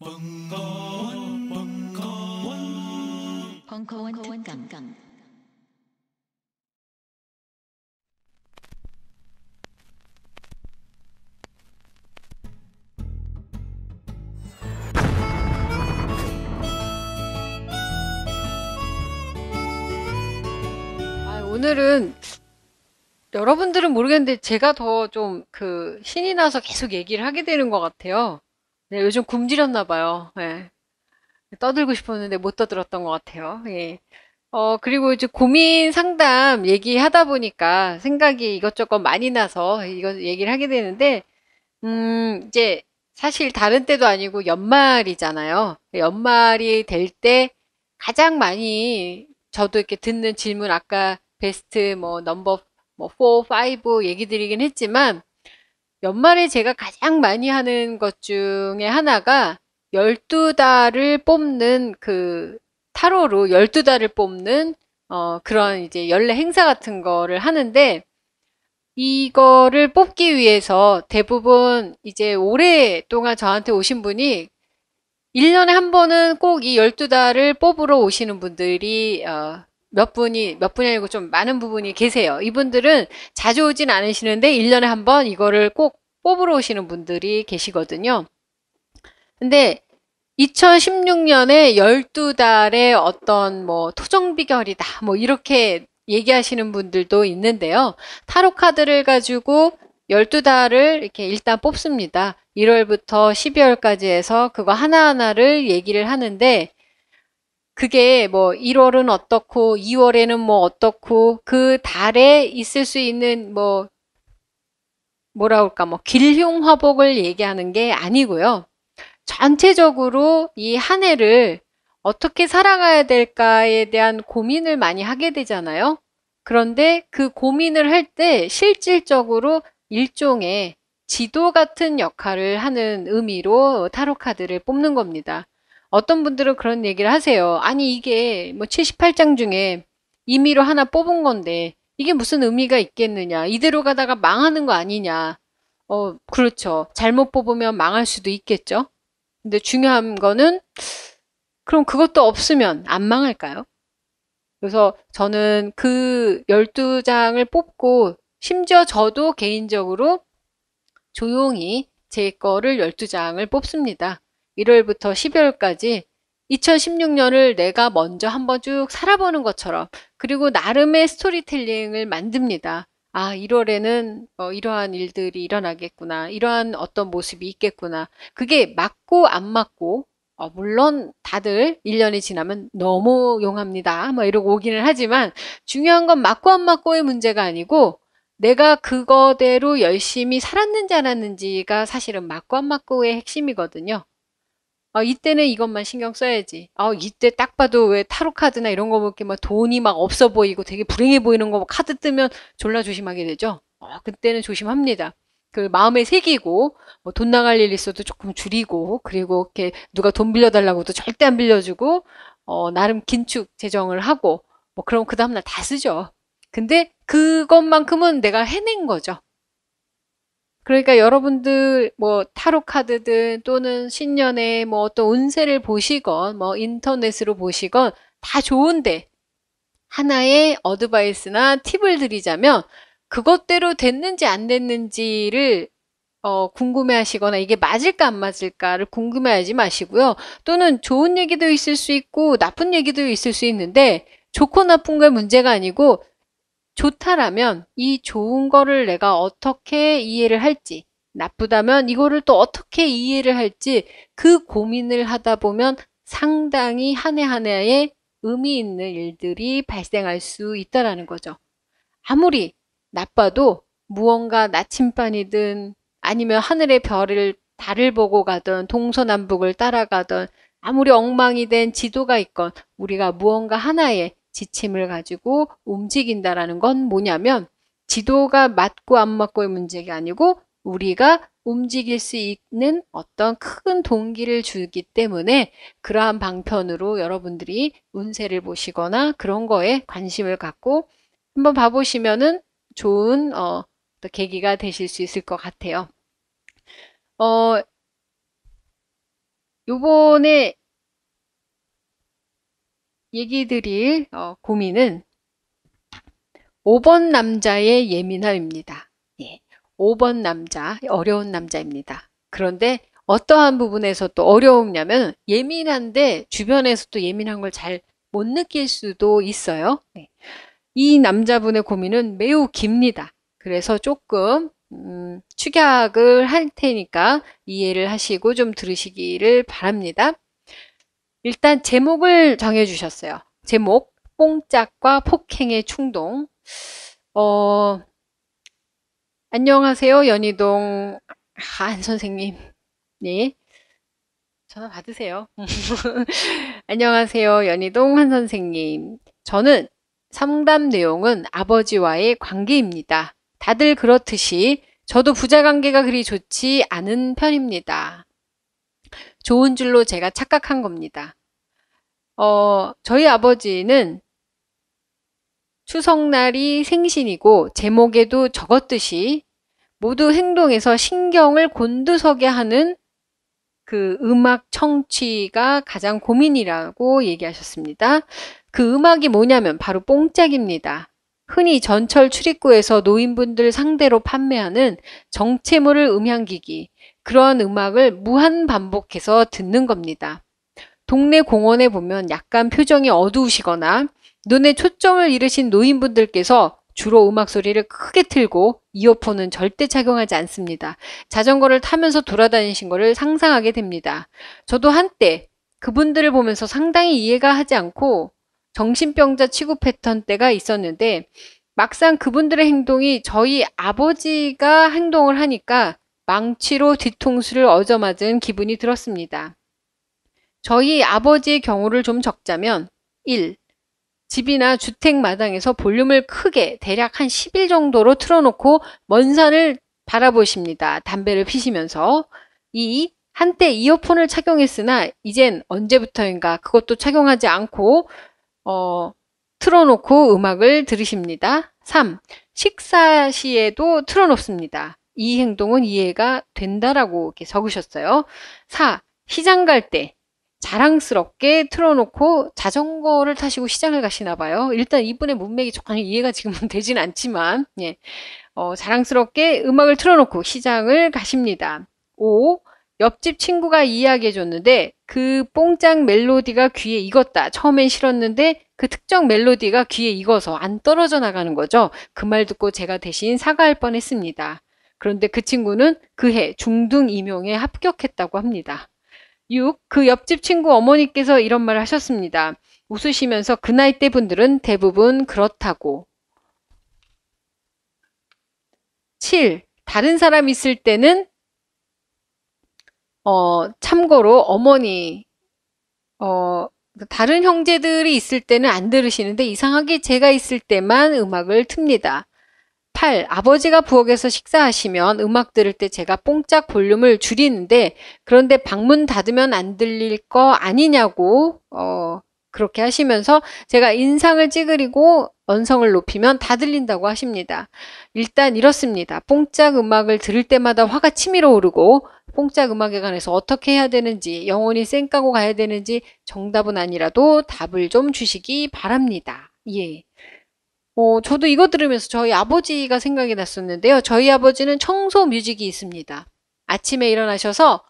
벙커원, 벙커원, 벙커원 특강. 아, 오늘은 여러분들은 모르겠는데 제가 더 좀 그 신이 나서 계속 얘기를 하게 되는 것 같아요. 네, 요즘 굶주렸나 봐요. 예. 떠들고 싶었는데 못 떠들었던 것 같아요. 예. 어, 그리고 이제 고민 상담 얘기하다 보니까 생각이 이것저것 많이 나서 이거 얘기를 하게 되는데, 음, 이제 사실 다른 때도 아니고 연말이잖아요. 연말이 될 때 가장 많이 저도 이렇게 듣는 질문, 아까 베스트 뭐 넘버 뭐 4, 5 얘기 드리긴 했지만, 연말에 제가 가장 많이 하는 것 중에 하나가 12달을 뽑는 그 타로로 12달을 뽑는 어 그런 이제 연례 행사 같은 거를 하는데 이거를 뽑기 위해서 대부분 이제 오랫동안 저한테 오신 분이 1년에 한 번은 꼭 이 12달을 뽑으러 오시는 분들이 어몇 분이 몇 분이 아니고 좀 많은 부분이 계세요. 이분들은 자주 오진 않으시는데 1년에 한번 이거를 꼭 뽑으러 오시는 분들이 계시거든요. 근데 2016년에 12달의 어떤 뭐 토정 비결이다 뭐 이렇게 얘기하시는 분들도 있는데요. 타로 카드를 가지고 12달을 이렇게 일단 뽑습니다. 1월부터 12월까지 해서 그거 하나하나를 얘기를 하는데 그게 뭐 1월은 어떻고 2월에는 뭐 어떻고 그 달에 있을 수 있는 뭐 뭐라 그럴까뭐 길흉 화복을 얘기하는 게 아니고요. 전체적으로 이 한 해를 어떻게 살아가야 될까에 대한 고민을 많이 하게 되잖아요. 그런데 그 고민을 할 때 실질적으로 일종의 지도 같은 역할을 하는 의미로 타로 카드를 뽑는 겁니다. 어떤 분들은 그런 얘기를 하세요. 아니 이게 뭐 78장 중에 임의로 하나 뽑은 건데 이게 무슨 의미가 있겠느냐. 이대로 가다가 망하는 거 아니냐. 어, 그렇죠. 잘못 뽑으면 망할 수도 있겠죠. 근데 중요한 거는 그럼 그것도 없으면 안 망할까요? 그래서 저는 그 12장을 뽑고 심지어 저도 개인적으로 조용히 제 거를 12장을 뽑습니다. 1월부터 12월까지 2016년을 내가 먼저 한번 쭉 살아보는 것처럼 그리고 나름의 스토리텔링을 만듭니다. 아, 1월에는 어, 이러한 일들이 일어나겠구나. 이러한 어떤 모습이 있겠구나. 그게 맞고 안 맞고 어, 물론 다들 1년이 지나면 너무 용합니다. 뭐 이러고 오기는 하지만 중요한 건 맞고 안 맞고의 문제가 아니고 내가 그거대로 열심히 살았는지 않았는지가 사실은 맞고 안 맞고의 핵심이거든요. 아, 이때는 이것만 신경 써야지. 아, 이때 딱 봐도 왜 타로 카드나 이런 거 보게 막 돈이 막 없어 보이고 되게 불행해 보이는 거 카드 뜨면 졸라 조심하게 되죠. 아, 그때는 조심합니다. 그 마음에 새기고 뭐 돈 나갈 일 있어도 조금 줄이고 그리고 이렇게 누가 돈 빌려달라고도 절대 안 빌려주고 어, 나름 긴축 재정을 하고 뭐 그럼 그 다음날 다 쓰죠. 근데 그것만큼은 내가 해낸 거죠. 그러니까 여러분들 뭐 타로 카드든 또는 신년에 뭐 어떤 운세를 보시건 뭐 인터넷으로 보시건 다 좋은데 하나의 어드바이스나 팁을 드리자면 그것대로 됐는지 안 됐는지를 어, 궁금해 하시거나 이게 맞을까 안 맞을까를 궁금해 하지 마시고요. 또는 좋은 얘기도 있을 수 있고 나쁜 얘기도 있을 수 있는데 좋고 나쁜가 문제가 아니고 좋다라면 이 좋은 거를 내가 어떻게 이해를 할지 나쁘다면 이거를 또 어떻게 이해를 할지 그 고민을 하다 보면 상당히 한 해 한해에 의미 있는 일들이 발생할 수 있다라는 거죠. 아무리 나빠도 무언가 나침반이든 아니면 하늘의 별을 달을 보고 가던 동서남북을 따라가던 아무리 엉망이 된 지도가 있건 우리가 무언가 하나에 지침을 가지고 움직인다라는 건 뭐냐면 지도가 맞고 안 맞고의 문제가 아니고 우리가 움직일 수 있는 어떤 큰 동기를 주기 때문에 그러한 방편으로 여러분들이 운세를 보시거나 그런 거에 관심을 갖고 한번 봐보시면은 좋은 어, 계기가 되실 수 있을 것 같아요. 어, 요번에 얘기 드릴 어, 고민은 5번 남자의 예민함입니다. 예. 5번 남자, 어려운 남자입니다. 그런데 어떠한 부분에서 또 어려우냐면 예민한데 주변에서 도 예민한 걸 잘 못 느낄 수도 있어요. 예. 이 남자분의 고민은 매우 깁니다. 그래서 조금 음, 축약을 할 테니까 이해를 하시고 좀 들으시기를 바랍니다. 일단 제목을 정해주셨어요. 제목, 뽕짝과 폭행의 충동. 어, 안녕하세요, 연희동 한 아, 선생님. 네. 전화 받으세요. 안녕하세요, 연희동 한 선생님. 저는 상담 내용은 아버지와의 관계입니다. 다들 그렇듯이 저도 부자 관계가 그리 좋지 않은 편입니다. 좋은 줄로 제가 착각한 겁니다. 어, 저희 아버지는 추석날이 생신이고 제목에도 적었듯이 모두 행동에서 신경을 곤두서게 하는 그 음악 청취가 가장 고민이라고 얘기하셨습니다. 그 음악이 뭐냐면 바로 뽕짝입니다. 흔히 전철 출입구에서 노인분들 상대로 판매하는 정체물을 음향기기, 그런 음악을 무한 반복해서 듣는 겁니다. 동네 공원에 보면 약간 표정이 어두우시거나 눈에 초점을 잃으신 노인분들께서 주로 음악 소리를 크게 틀고 이어폰은 절대 착용하지 않습니다. 자전거를 타면서 돌아다니신 것을 상상하게 됩니다. 저도 한때 그분들을 보면서 상당히 이해가 하지 않고 정신병자 취급했던 때가 있었는데 막상 그분들의 행동이 저희 아버지가 행동을 하니까 망치로 뒤통수를 얻어맞은 기분이 들었습니다. 저희 아버지의 경우를 좀 적자면 1. 집이나 주택 마당에서 볼륨을 크게 대략 한 10일 정도로 틀어놓고 먼 산을 바라보십니다. 담배를 피시면서. 2. 한때 이어폰을 착용했으나 이젠 언제부터인가 그것도 착용하지 않고 어, 틀어놓고 음악을 들으십니다. 3. 식사 시에도 틀어놓습니다. 이 행동은 이해가 된다라고 이렇게 적으셨어요. 4. 시장 갈때 자랑스럽게 틀어놓고 자전거를 타시고 시장을 가시나 봐요. 일단 이분의 문맥이 전혀 이해가 지금은 되진 않지만 예. 어, 자랑스럽게 음악을 틀어놓고 시장을 가십니다. 5. 옆집 친구가 이야기해줬는데 그 뽕짝 멜로디가 귀에 익었다. 처음엔 싫었는데 그 특정 멜로디가 귀에 익어서 안 떨어져 나가는 거죠. 그 말 듣고 제가 대신 사과할 뻔했습니다. 그런데 그 친구는 그해 중등 임용에 합격했다고 합니다. 6. 그 옆집 친구 어머니께서 이런 말을 하셨습니다. 웃으시면서 그 나이 때 분들은 대부분 그렇다고. 7. 다른 사람 있을 때는 어, 참고로 어머니 어, 다른 형제들이 있을 때는 안 들으시는데 이상하게 제가 있을 때만 음악을 틉니다. 8. 아버지가 부엌에서 식사하시면 음악 들을 때 제가 뽕짝 볼륨을 줄이는데 그런데 방문 닫으면 안 들릴 거 아니냐고 어 그렇게 하시면서 제가 인상을 찌그리고 언성을 높이면 다 들린다고 하십니다. 일단 이렇습니다. 뽕짝 음악을 들을 때마다 화가 치밀어 오르고 뽕짝 음악에 관해서 어떻게 해야 되는지 영원히 쌩까고 가야 되는지 정답은 아니라도 답을 좀 주시기 바랍니다. 예. 어, 저도 이거 들으면서 저희 아버지가 생각이 났었는데요. 저희 아버지는 청소 뮤직이 있습니다. 아침에 일어나셔서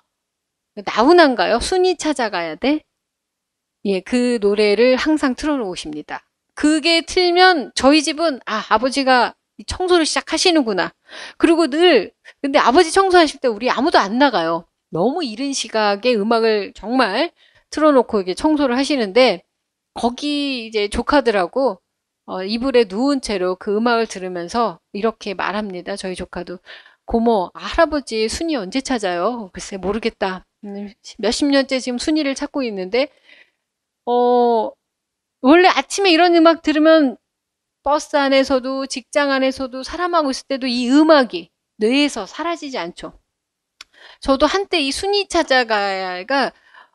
나훈한가요? 순이 찾아가야 돼? 예, 그 노래를 항상 틀어놓으십니다. 그게 틀면 저희 집은 아, 아버지가 청소를 시작하시는구나. 그리고 늘 근데 아버지 청소하실 때 우리 아무도 안 나가요. 너무 이른 시각에 음악을 정말 틀어놓고 이게 청소를 하시는데 거기 이제 조카들하고 어, 이불에 누운 채로 그 음악을 들으면서 이렇게 말합니다. 저희 조카도 고모 할아버지 순이 언제 찾아요? 글쎄 모르겠다. 음, 몇십 년째 지금 순이를 찾고 있는데 어 원래 아침에 이런 음악 들으면 버스 안에서도 직장 안에서도 사람하고 있을 때도 이 음악이 뇌에서 사라지지 않죠. 저도 한때 이 순이 찾아가야가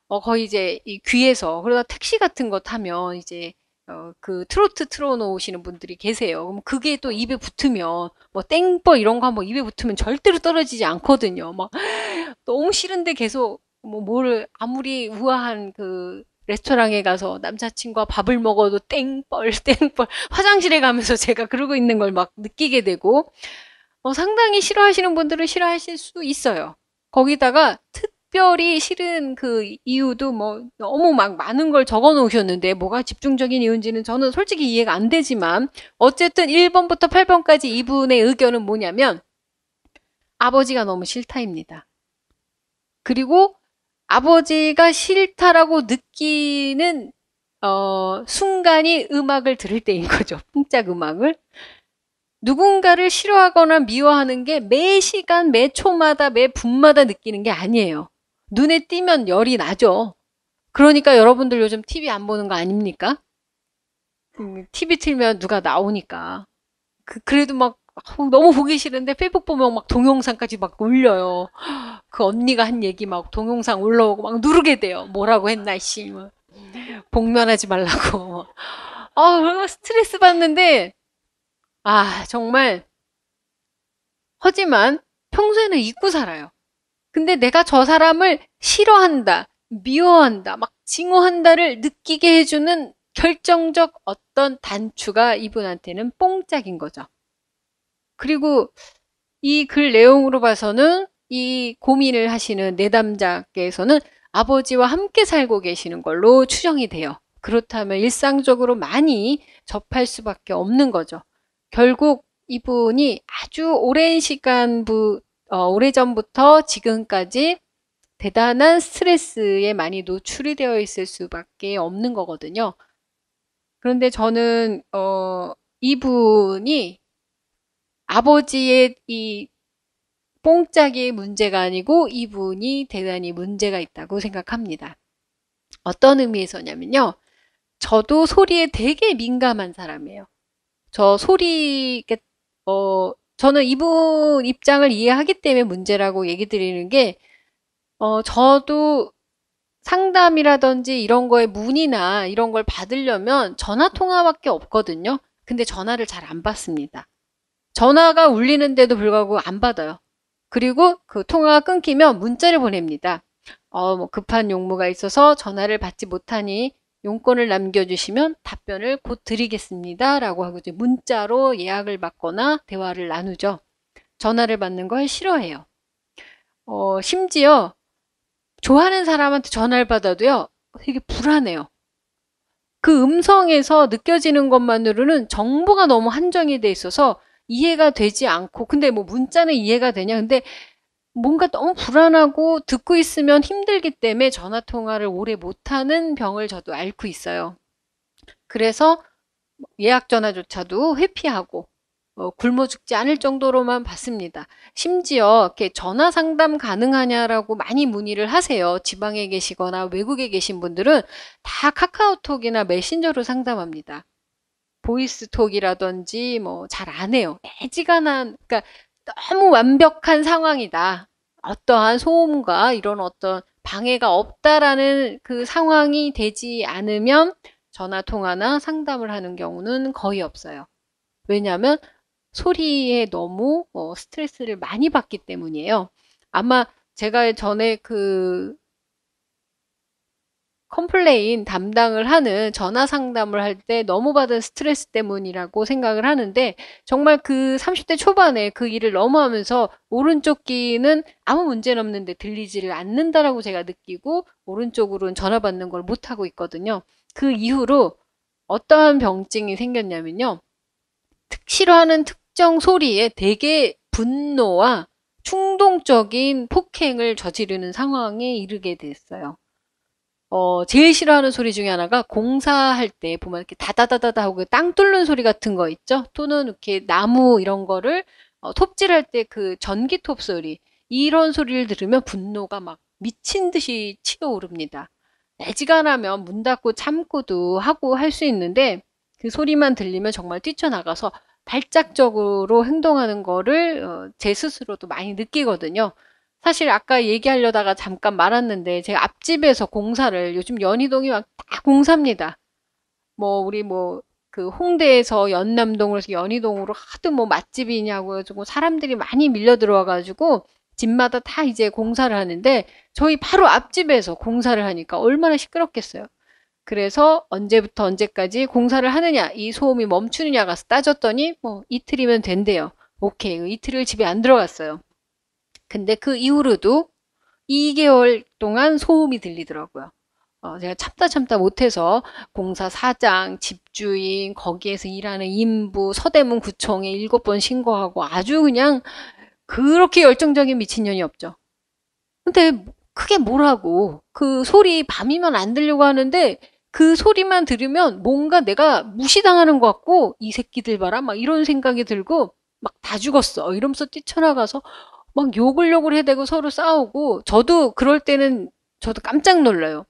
어, 거의 이제 이 귀에서 그러다 택시 같은 거 타면 이제 어, 그 트로트 틀어놓으시는 분들이 계세요. 그럼 그게 또 입에 붙으면 뭐 땡버 이런 거 한번 입에 붙으면 절대로 떨어지지 않거든요. 막 너무 싫은데 계속 뭐뭐 아무리 우아한 그 레스토랑에 가서 남자친구와 밥을 먹어도 땡벌 땡벌 화장실에 가면서 제가 그러고 있는 걸 막 느끼게 되고 어, 상당히 싫어하시는 분들은 싫어하실 수 있어요. 거기다가 특 특별히 싫은 그 이유도 뭐 너무 막 많은 걸 적어 놓으셨는데 뭐가 집중적인 이유인지는 저는 솔직히 이해가 안 되지만 어쨌든 1번부터 8번까지 이분의 의견은 뭐냐면 아버지가 너무 싫다입니다. 그리고 아버지가 싫다라고 느끼는 어, 순간이 음악을 들을 때인 거죠. 풍짝 음악을. 누군가를 싫어하거나 미워하는 게 매 시간, 매 초마다, 매 분마다 느끼는 게 아니에요. 눈에 띄면 열이 나죠. 그러니까 여러분들 요즘 TV 안 보는 거 아닙니까? TV 음, 틀면 누가 나오니까. 그, 래도막 너무 보기 싫은데 페이북 보면 막 동영상까지 막 올려요. 그 언니가 한 얘기 막 동영상 올라오고 막 누르게 돼요. 뭐라고 했나 씨. 복면하지 말라고. 아, 스트레스 받는데 아, 정말 하지만 평소에는 잊고 살아요. 근데 내가 저 사람을 싫어한다, 미워한다, 막 징호한다를 느끼게 해주는 결정적 어떤 단추가 이분한테는 뽕짝인 거죠. 그리고 이 글 내용으로 봐서는 이 고민을 하시는 내담자께서는 아버지와 함께 살고 계시는 걸로 추정이 돼요. 그렇다면 일상적으로 많이 접할 수밖에 없는 거죠. 결국 이분이 아주 오랜 시간부 어, 오래전부터 지금까지 대단한 스트레스에 많이 노출이 되어 있을 수밖에 없는 거거든요. 그런데 저는 어, 이분이 아버지의 이 뽕짝이 문제가 아니고 이분이 대단히 문제가 있다고 생각합니다. 어떤 의미에서냐면요. 저도 소리에 되게 민감한 사람이에요. 저 소리, 어, 저는 이분 입장을 이해하기 때문에 문제라고 얘기 드리는 게 어, 저도 상담이라든지 이런 거에 문의나 이런 걸 받으려면 전화 통화밖에 없거든요. 근데 전화를 잘 안 받습니다. 전화가 울리는데도 불구하고 안 받아요. 그리고 그 통화가 끊기면 문자를 보냅니다. 어, 뭐 급한 용무가 있어서 전화를 받지 못하니 용건을 남겨주시면 답변을 곧 드리겠습니다. 라고 하고 문자로 예약을 받거나 대화를 나누죠. 전화를 받는 걸 싫어해요. 어, 심지어 좋아하는 사람한테 전화를 받아도요. 되게 불안해요. 그 음성에서 느껴지는 것만으로는 정보가 너무 한정이 돼 있어서 이해가 되지 않고 근데 뭐 문자는 이해가 되냐 근데 뭔가 너무 불안하고 듣고 있으면 힘들기 때문에 전화 통화를 오래 못하는 병을 저도 앓고 있어요. 그래서 예약 전화조차도 회피하고 어, 굶어 죽지 않을 정도로만 받습니다. 심지어 이렇게 전화 상담 가능하냐라고 많이 문의를 하세요. 지방에 계시거나 외국에 계신 분들은 다 카카오톡이나 메신저로 상담합니다. 보이스톡이라든지 뭐 잘 안 해요. 애지간한 그러니까 너무 완벽한 상황이다. 어떠한 소음과 이런 어떤 방해가 없다라는 그 상황이 되지 않으면 전화 통화나 상담을 하는 경우는 거의 없어요. 왜냐하면 소리에 너무 어, 스트레스를 많이 받기 때문이에요. 아마 제가 전에 그 컴플레인 담당을 하는 전화 상담을 할 때 너무 받은 스트레스 때문이라고 생각을 하는데 정말 그 30대 초반에 그 일을 너무 하면서 오른쪽 귀는 아무 문제는 없는데 들리지를 않는다라고 제가 느끼고 오른쪽으로는 전화 받는 걸 못하고 있거든요. 그 이후로 어떠한 병증이 생겼냐면요. 특실화하는 특정 소리에 되게 분노와 충동적인 폭행을 저지르는 상황에 이르게 됐어요. 어, 제일 싫어하는 소리 중에 하나가 공사할 때 보면 이렇게 다다다다다 하고 그 땅 뚫는 소리 같은 거 있죠? 또는 이렇게 나무 이런 거를 어, 톱질할 때 그 전기톱 소리 이런 소리를 들으면 분노가 막 미친 듯이 치어오릅니다. 애지간하면 문 닫고 참고도 하고 할 수 있는데 그 소리만 들리면 정말 뛰쳐나가서 발작적으로 행동하는 거를 어, 제 스스로도 많이 느끼거든요. 사실 아까 얘기하려다가 잠깐 말았는데 제가 앞집에서 공사를 요즘 연희동이 막 다 공사입니다. 뭐 우리 뭐 그 홍대에서 연남동으로서 연희동으로 하도 뭐 맛집이냐고 해가지고 사람들이 많이 밀려 들어와가지고 집마다 다 이제 공사를 하는데 저희 바로 앞집에서 공사를 하니까 얼마나 시끄럽겠어요. 그래서 언제부터 언제까지 공사를 하느냐 이 소음이 멈추느냐 가 따졌더니 뭐 이틀이면 된대요. 오케이 그 이틀을 집에 안 들어갔어요. 근데 그 이후로도 2개월 동안 소음이 들리더라고요. 어, 제가 참다 참다 못해서 공사 사장, 집주인, 거기에서 일하는 인부, 서대문 구청에 일곱 번 신고하고 아주 그냥 그렇게 열정적인 미친년이 없죠. 근데 크게 뭐라고 그 소리 밤이면 안 들려고 하는데 그 소리만 들으면 뭔가 내가 무시당하는 것 같고 이 새끼들 봐라 막 이런 생각이 들고 막 다 죽었어 이러면서 뛰쳐나가서 막 욕을 욕을 해대고 서로 싸우고 저도 그럴 때는 저도 깜짝 놀라요.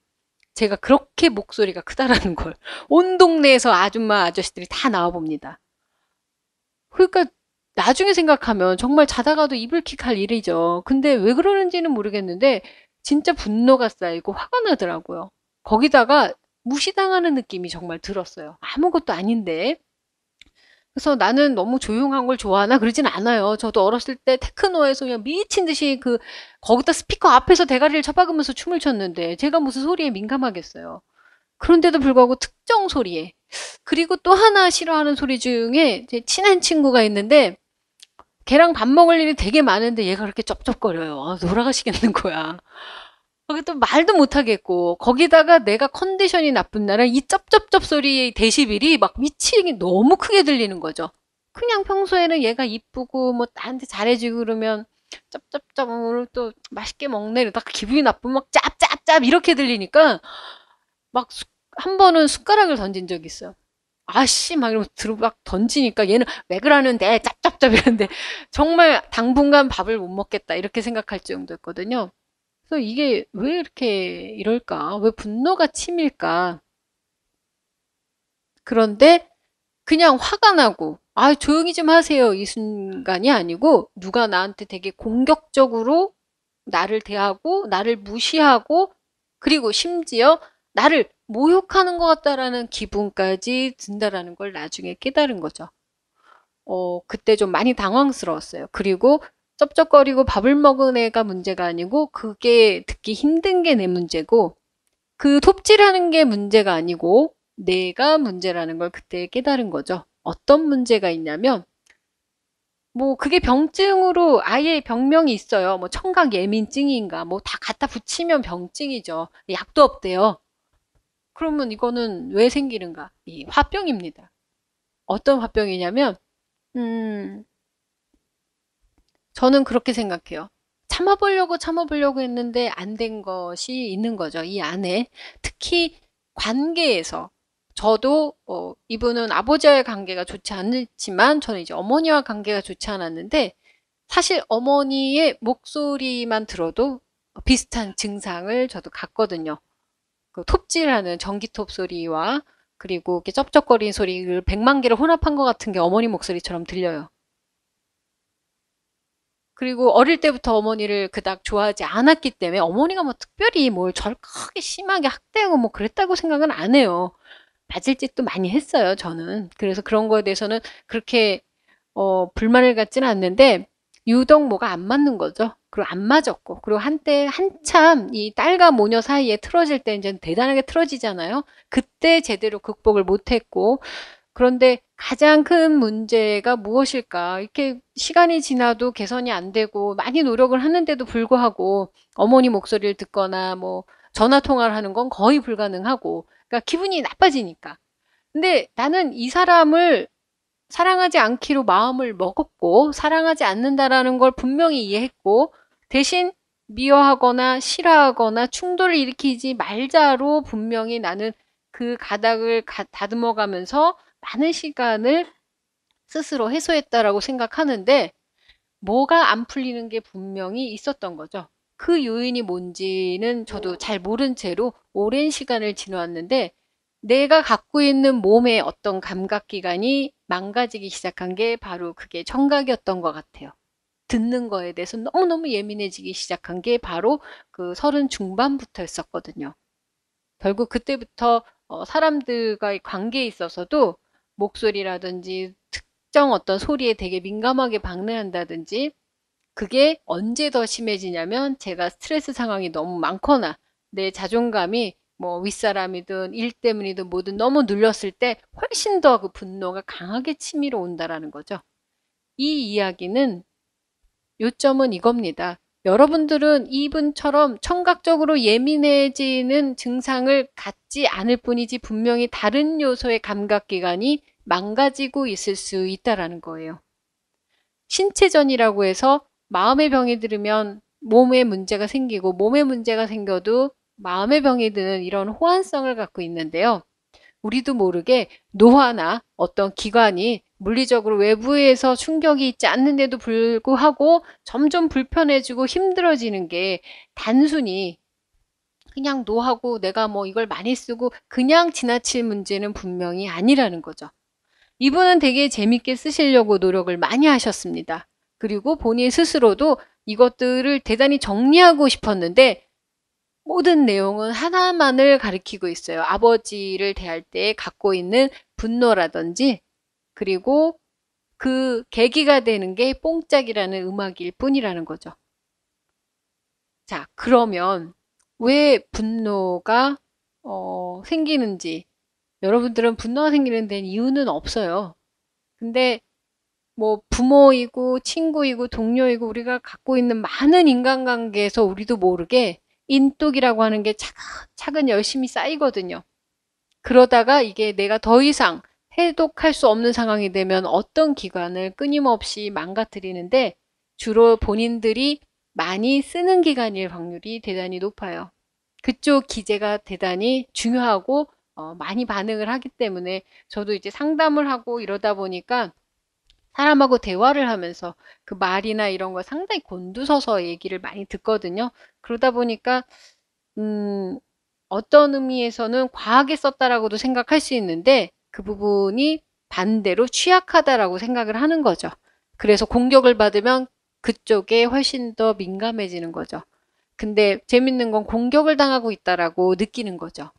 제가 그렇게 목소리가 크다라는 걸 온 동네에서 아줌마 아저씨들이 다 나와 봅니다. 그러니까 나중에 생각하면 정말 자다가도 입을 킥할 일이죠. 근데 왜 그러는지는 모르겠는데 진짜 분노가 쌓이고 화가 나더라고요. 거기다가 무시당하는 느낌이 정말 들었어요. 아무것도 아닌데 그래서 나는 너무 조용한 걸 좋아하나 그러진 않아요. 저도 어렸을 때 테크노에서 그냥 미친 듯이 그 거기다 스피커 앞에서 대가리를 쳐박으면서 춤을 췄는데 제가 무슨 소리에 민감하겠어요. 그런데도 불구하고 특정 소리에 그리고 또 하나 싫어하는 소리 중에 제 친한 친구가 있는데 걔랑 밥 먹을 일이 되게 많은데 얘가 그렇게 쩝쩝거려요. 아, 돌아가시겠는 거야. 거기 또 말도 못하겠고 거기다가 내가 컨디션이 나쁜 날은 이 쩝쩝쩝 소리의 데시벨이 막 미치게 너무 크게 들리는 거죠. 그냥 평소에는 얘가 이쁘고 뭐 나한테 잘해주고 그러면 쩝쩝쩝으로 또 맛있게 먹네 이러다가 기분이 나쁘면 막 짭짭짭 이렇게 들리니까 막 한 번은 숟가락을 던진 적이 있어요. 아씨 막 이러면서 들어 막 던지니까 얘는 왜 그러는데 짭짭짭 이러는데 정말 당분간 밥을 못 먹겠다 이렇게 생각할 정도였거든요. 그래서 이게 왜 이렇게 이럴까? 왜 분노가 치밀까? 그런데 그냥 화가 나고 아 조용히 좀 하세요 이 순간이 아니고 누가 나한테 되게 공격적으로 나를 대하고 나를 무시하고 그리고 심지어 나를 모욕하는 것 같다라는 기분까지 든다라는 걸 나중에 깨달은 거죠. 어, 그때 좀 많이 당황스러웠어요. 그리고 쩝쩝거리고 밥을 먹은 애가 문제가 아니고 그게 듣기 힘든 게 내 문제고 그 톱질하는 게 문제가 아니고 내가 문제라는 걸 그때 깨달은 거죠. 어떤 문제가 있냐면 뭐 그게 병증으로 아예 병명이 있어요. 뭐 청각 예민증인가 뭐 다 갖다 붙이면 병증이죠. 약도 없대요. 그러면 이거는 왜 생기는가? 이 화병입니다. 어떤 화병이냐면 음 저는 그렇게 생각해요. 참아보려고 참아보려고 했는데 안 된 것이 있는 거죠. 이 안에 특히 관계에서 저도 어, 이분은 아버지와의 관계가 좋지 않지만 저는 이제 어머니와 관계가 좋지 않았는데 사실 어머니의 목소리만 들어도 비슷한 증상을 저도 갔거든요. 그 톱질하는 전기톱 소리와 그리고 이렇게 쩝쩝거리는 소리를 백만 개를 혼합한 것 같은 게 어머니 목소리처럼 들려요. 그리고 어릴 때부터 어머니를 그닥 좋아하지 않았기 때문에 어머니가 뭐 특별히 뭘 저를 크게 심하게 학대하고 뭐 그랬다고 생각은 안 해요. 맞을 짓도 많이 했어요, 저는. 그래서 그런 거에 대해서는 그렇게 어, 불만을 갖지는 않는데 유독 뭐가 안 맞는 거죠. 그리고 안 맞았고 그리고 한때 한참 이 딸과 모녀 사이에 틀어질 때 이제 대단하게 틀어지잖아요. 그때 제대로 극복을 못했고 그런데 가장 큰 문제가 무엇일까? 이렇게 시간이 지나도 개선이 안 되고 많이 노력을 하는데도 불구하고 어머니 목소리를 듣거나 뭐 전화 통화를 하는 건 거의 불가능하고 그러니까 기분이 나빠지니까. 근데 나는 이 사람을 사랑하지 않기로 마음을 먹었고 사랑하지 않는다라는 걸 분명히 이해했고 대신 미워하거나 싫어하거나 충돌을 일으키지 말자로 분명히 나는 그 가닥을 가, 다듬어 가면서 많은 시간을 스스로 해소했다라고 생각하는데 뭐가 안 풀리는 게 분명히 있었던 거죠. 그 요인이 뭔지는 저도 잘 모른 채로 오랜 시간을 지나왔는데 내가 갖고 있는 몸의 어떤 감각 기관이 망가지기 시작한 게 바로 그게 청각이었던 것 같아요. 듣는 거에 대해서 너무너무 예민해지기 시작한 게 바로 그 서른 중반부터였었거든요. 결국 그때부터 어, 사람들과의 관계에 있어서도 목소리라든지 특정 어떤 소리에 되게 민감하게 방해한다든지 그게 언제 더 심해지냐면 제가 스트레스 상황이 너무 많거나 내 자존감이 뭐 윗사람이든 일 때문이든 뭐든 너무 눌렸을 때 훨씬 더 그 분노가 강하게 치밀어 온다라는 거죠. 이 이야기는 요점은 이겁니다. 여러분들은 이분처럼 청각적으로 예민해지는 증상을 갖지 않을 뿐이지 분명히 다른 요소의 감각기관이 망가지고 있을 수 있다라는 거예요. 신체전이라고 해서 마음의 병이 들으면 몸에 문제가 생기고 몸에 문제가 생겨도 마음의 병이 드는 이런 호환성을 갖고 있는데요. 우리도 모르게 노화나 어떤 기관이 물리적으로 외부에서 충격이 있지 않는데도 불구하고 점점 불편해지고 힘들어지는 게 단순히 그냥 노하고 내가 뭐 이걸 많이 쓰고 그냥 지나칠 문제는 분명히 아니라는 거죠. 이분은 되게 재밌게 쓰시려고 노력을 많이 하셨습니다. 그리고 본인 스스로도 이것들을 대단히 정리하고 싶었는데 모든 내용은 하나만을 가리키고 있어요. 아버지를 대할 때 갖고 있는 분노라든지 그리고 그 계기가 되는 게 뽕짝이라는 음악일 뿐이라는 거죠. 자, 그러면 왜 분노가 어, 생기는지 여러분들은 분노가 생기는 데는 이유는 없어요. 근데 뭐 부모이고 친구이고 동료이고 우리가 갖고 있는 많은 인간관계에서 우리도 모르게 인독이라고 하는 게 차근차근 열심히 쌓이거든요. 그러다가 이게 내가 더 이상 해독할 수 없는 상황이 되면 어떤 기관을 끊임없이 망가뜨리는데 주로 본인들이 많이 쓰는 기관일 확률이 대단히 높아요. 그쪽 기재가 대단히 중요하고 어, 많이 반응을 하기 때문에 저도 이제 상담을 하고 이러다 보니까 사람하고 대화를 하면서 그 말이나 이런 걸 상당히 곤두서서 얘기를 많이 듣거든요. 그러다 보니까 음, 어떤 의미에서는 과하게 썼다라고도 생각할 수 있는데 그 부분이 반대로 취약하다라고 생각을 하는 거죠. 그래서 공격을 받으면 그쪽에 훨씬 더 민감해지는 거죠. 근데 재밌는 건 공격을 당하고 있다라고 느끼는 거죠.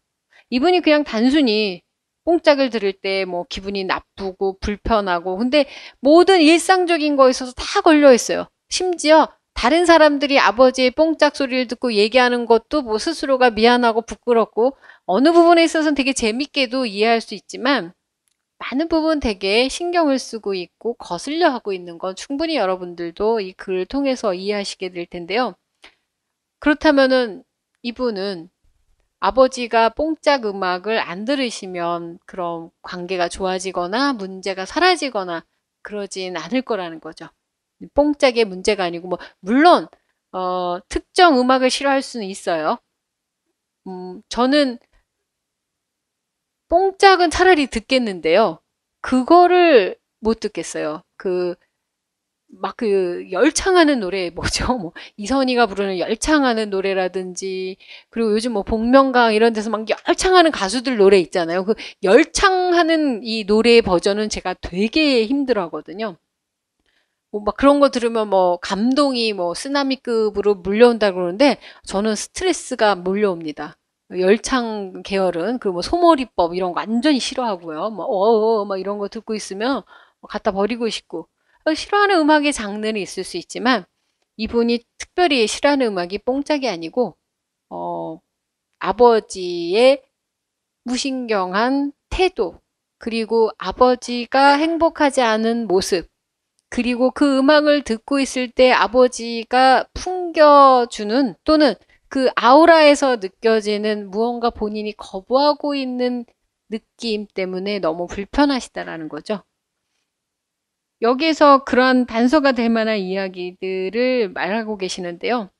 이분이 그냥 단순히 뽕짝을 들을 때 뭐 기분이 나쁘고 불편하고 근데 모든 일상적인 거에 있어서 다 걸려 있어요. 심지어 다른 사람들이 아버지의 뽕짝 소리를 듣고 얘기하는 것도 뭐 스스로가 미안하고 부끄럽고 어느 부분에 있어서는 되게 재밌게도 이해할 수 있지만 많은 부분 되게 신경을 쓰고 있고 거슬려 하고 있는 건 충분히 여러분들도 이 글을 통해서 이해하시게 될 텐데요. 그렇다면은 이분은 아버지가 뽕짝 음악을 안 들으시면 그럼 관계가 좋아지거나 문제가 사라지거나 그러진 않을 거라는 거죠. 뽕짝의 문제가 아니고 뭐 물론 어, 특정 음악을 싫어할 수는 있어요. 음, 저는 뽕짝은 차라리 듣겠는데요. 그거를 못 듣겠어요. 그, 막 그 열창하는 노래 뭐죠? 뭐 이선희가 부르는 열창하는 노래라든지 그리고 요즘 뭐 복면가왕 이런 데서 막 열창하는 가수들 노래 있잖아요. 그 열창하는 이 노래 버전은 제가 되게 힘들어하거든요. 뭐 막 그런 거 들으면 뭐 감동이 뭐 쓰나미급으로 물려온다 그러는데 저는 스트레스가 몰려옵니다. 열창 계열은 그뭐소머리법 이런 거 완전히 싫어하고요. 뭐 어어 어, 어 막 이런 거 듣고 있으면 뭐 갖다 버리고 싶고 어, 싫어하는 음악의 장르는 있을 수 있지만 이분이 특별히 싫어하는 음악이 뽕짝이 아니고 어, 아버지의 무신경한 태도 그리고 아버지가 행복하지 않은 모습 그리고 그 음악을 듣고 있을 때 아버지가 풍겨주는 또는 그 아우라에서 느껴지는 무언가 본인이 거부하고 있는 느낌 때문에 너무 불편하시다라는 거죠. 여기에서 그런 단서가 될 만한 이야기들을 말하고 계시는데요.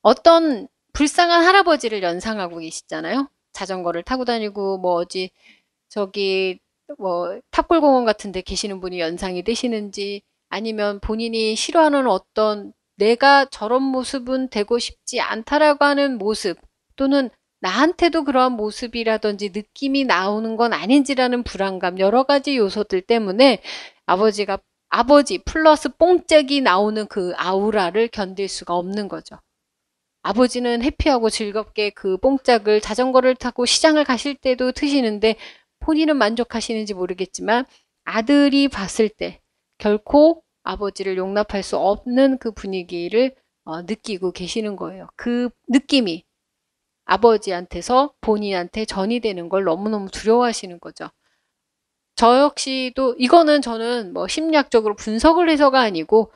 어떤 불쌍한 할아버지를 연상하고 계시잖아요. 자전거를 타고 다니고 뭐 어디 저기 뭐 탑골공원 같은 데 계시는 분이 연상이 되시는지 아니면 본인이 싫어하는 어떤 내가 저런 모습은 되고 싶지 않다라고 하는 모습 또는 나한테도 그러한 모습이라든지 느낌이 나오는 건 아닌지라는 불안감 여러 가지 요소들 때문에 아버지가 아버지 플러스 뽕짝이 나오는 그 아우라를 견딜 수가 없는 거죠. 아버지는 해피하고 즐겁게 그 뽕짝을 자전거를 타고 시장을 가실 때도 트시는데 본인은 만족하시는지 모르겠지만 아들이 봤을 때 결코 아버지를 용납할 수 없는 그 분위기를 어, 느끼고 계시는 거예요. 그 느낌이 아버지한테서 본인한테 전이 되는 걸 너무너무 두려워하시는 거죠. 저 역시도 이거는 저는 뭐 심리학적으로 분석을 해서가 아니고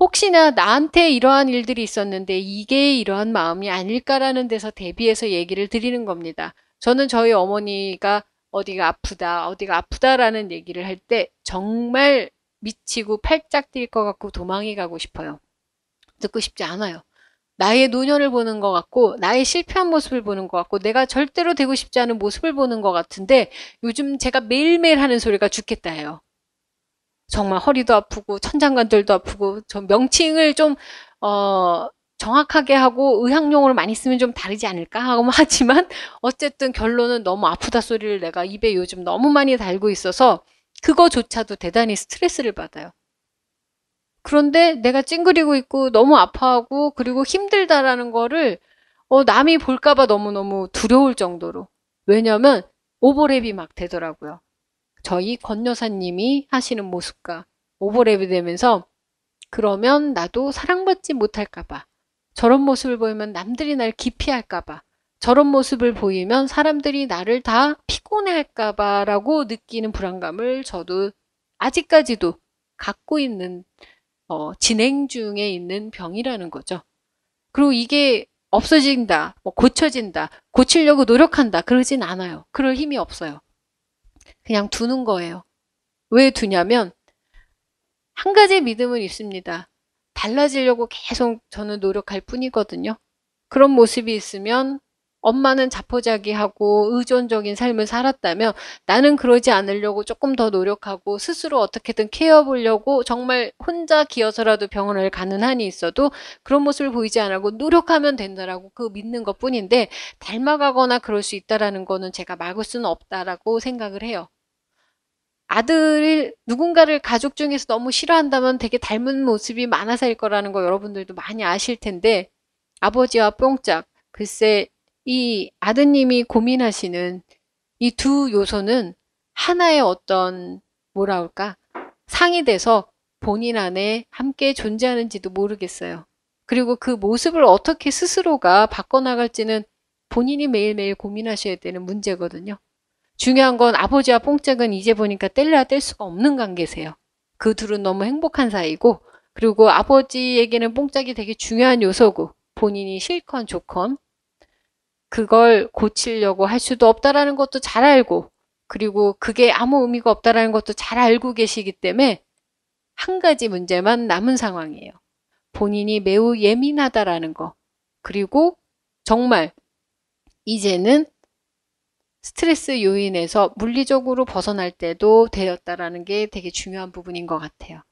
혹시나 나한테 이러한 일들이 있었는데 이게 이러한 마음이 아닐까라는 데서 대비해서 얘기를 드리는 겁니다. 저는 저희 어머니가 어디가 아프다, 어디가 아프다라는 얘기를 할 때 정말 미치고 팔짝 뛸 것 같고 도망이 가고 싶어요. 듣고 싶지 않아요. 나의 노년을 보는 것 같고 나의 실패한 모습을 보는 것 같고 내가 절대로 되고 싶지 않은 모습을 보는 것 같은데 요즘 제가 매일매일 하는 소리가 죽겠다 해요. 정말 허리도 아프고 천장관절도 아프고 저 명칭을 좀 어, 정확하게 하고 의학용어를 많이 쓰면 좀 다르지 않을까 하고 하지만 어쨌든 결론은 너무 아프다 소리를 내가 입에 요즘 너무 많이 달고 있어서 그거조차도 대단히 스트레스를 받아요. 그런데 내가 찡그리고 있고 너무 아파하고 그리고 힘들다라는 거를 어, 남이 볼까봐 너무너무 두려울 정도로. 왜냐면 오버랩이 막 되더라고요. 저희 권 여사님이 하시는 모습과 오버랩이 되면서 그러면 나도 사랑받지 못할까봐 저런 모습을 보이면 남들이 날 기피할까봐 저런 모습을 보이면 사람들이 나를 다 피곤해할까봐 라고 느끼는 불안감을 저도 아직까지도 갖고 있는 어, 진행 중에 있는 병이라는 거죠. 그리고 이게 없어진다, 뭐 고쳐진다, 고치려고 노력한다 그러진 않아요. 그럴 힘이 없어요. 그냥 두는 거예요. 왜 두냐면 한 가지 믿음은 있습니다. 달라지려고 계속 저는 노력할 뿐이거든요. 그런 모습이 있으면 엄마는 자포자기하고 의존적인 삶을 살았다면 나는 그러지 않으려고 조금 더 노력하고 스스로 어떻게든 케어 보려고 정말 혼자 기어서라도 병원을 가는 한이 있어도 그런 모습을 보이지 않고 노력하면 된다라고 그 믿는 것 뿐인데 닮아가거나 그럴 수 있다라는 거는 제가 막을 수는 없다라고 생각을 해요. 아들을 누군가를 가족 중에서 너무 싫어한다면 되게 닮은 모습이 많아서일 거라는 거 여러분들도 많이 아실 텐데 아버지와 뽕짝 글쎄 이 아드님이 고민하시는 이 두 요소는 하나의 어떤 뭐라 할까 상이돼서 본인 안에 함께 존재하는지도 모르겠어요. 그리고 그 모습을 어떻게 스스로가 바꿔나갈지는 본인이 매일매일 고민하셔야 되는 문제거든요. 중요한 건 아버지와 뽕짝은 이제 보니까 뗄래야 뗄 수가 없는 관계세요. 그 둘은 너무 행복한 사이고 그리고 아버지에게는 뽕짝이 되게 중요한 요소고 본인이 싫건 좋건 그걸 고치려고 할 수도 없다라는 것도 잘 알고 그리고 그게 아무 의미가 없다라는 것도 잘 알고 계시기 때문에 한 가지 문제만 남은 상황이에요. 본인이 매우 예민하다라는 거. 그리고 정말 이제는 스트레스 요인에서 물리적으로 벗어날 때도 되었다라는 게 되게 중요한 부분인 것 같아요.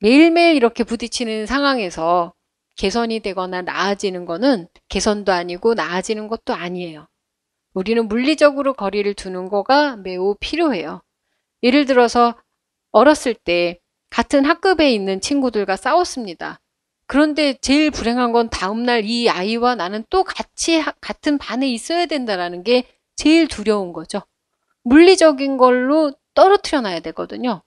매일매일 이렇게 부딪히는 상황에서 개선이 되거나 나아지는 거는 개선도 아니고 나아지는 것도 아니에요. 우리는 물리적으로 거리를 두는 거가 매우 필요해요. 예를 들어서 어렸을 때 같은 학급에 있는 친구들과 싸웠습니다. 그런데 제일 불행한 건 다음날 이 아이와 나는 또 같이 하, 같은 반에 있어야 된다라는 게 제일 두려운 거죠. 물리적인 걸로 떨어뜨려 놔야 되거든요.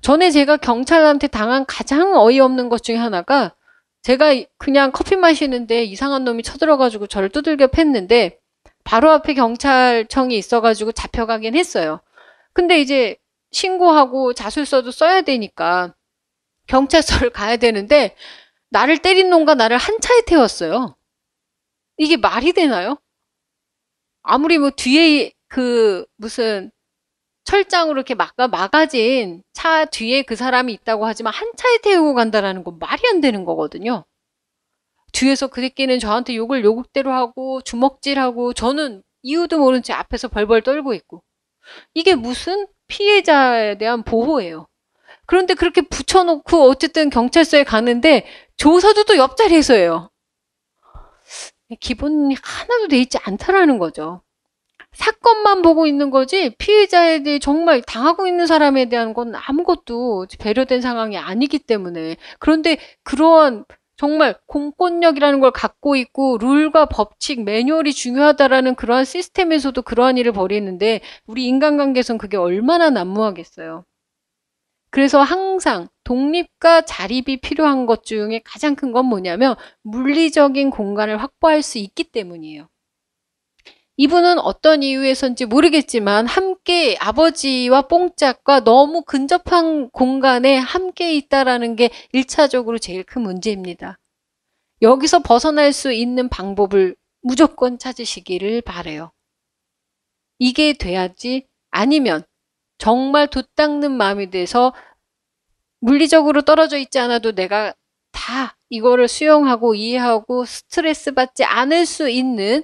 전에 제가 경찰한테 당한 가장 어이없는 것 중에 하나가 제가 그냥 커피 마시는데 이상한 놈이 쳐들어가지고 저를 두들겨 팼는데 바로 앞에 경찰청이 있어가지고 잡혀가긴 했어요. 근데 이제 신고하고 자술서도 써야 되니까 경찰서를 가야 되는데 나를 때린 놈과 나를 한 차에 태웠어요. 이게 말이 되나요? 아무리 뭐 뒤에 그 무슨 철장으로 이렇게 막아 막아진 차 뒤에 그 사람이 있다고 하지만 한 차에 태우고 간다라는 건 말이 안 되는 거거든요. 뒤에서 그 새끼는 저한테 욕을 요국대로 하고 주먹질하고 저는 이유도 모른 채 앞에서 벌벌 떨고 있고 이게 무슨 피해자에 대한 보호예요. 그런데 그렇게 붙여놓고 어쨌든 경찰서에 가는데 조사도 또 옆자리에서 해요. 기본이 하나도 돼 있지 않다라는 거죠. 사건만 보고 있는 거지 피해자에 대해 정말 당하고 있는 사람에 대한 건 아무것도 배려된 상황이 아니기 때문에 그런데 그러한 정말 공권력이라는 걸 갖고 있고 룰과 법칙, 매뉴얼이 중요하다라는 그러한 시스템에서도 그러한 일을 벌이는데 우리 인간관계에선 그게 얼마나 난무하겠어요. 그래서 항상 독립과 자립이 필요한 것 중에 가장 큰 건 뭐냐면 물리적인 공간을 확보할 수 있기 때문이에요. 이분은 어떤 이유에선지 모르겠지만 함께 아버지와 뽕짝과 너무 근접한 공간에 함께 있다라는 게 1차적으로 제일 큰 문제입니다. 여기서 벗어날 수 있는 방법을 무조건 찾으시기를 바래요. 이게 돼야지 아니면 정말 돛닦는 마음이 돼서 물리적으로 떨어져 있지 않아도 내가 다 이거를 수용하고 이해하고 스트레스 받지 않을 수 있는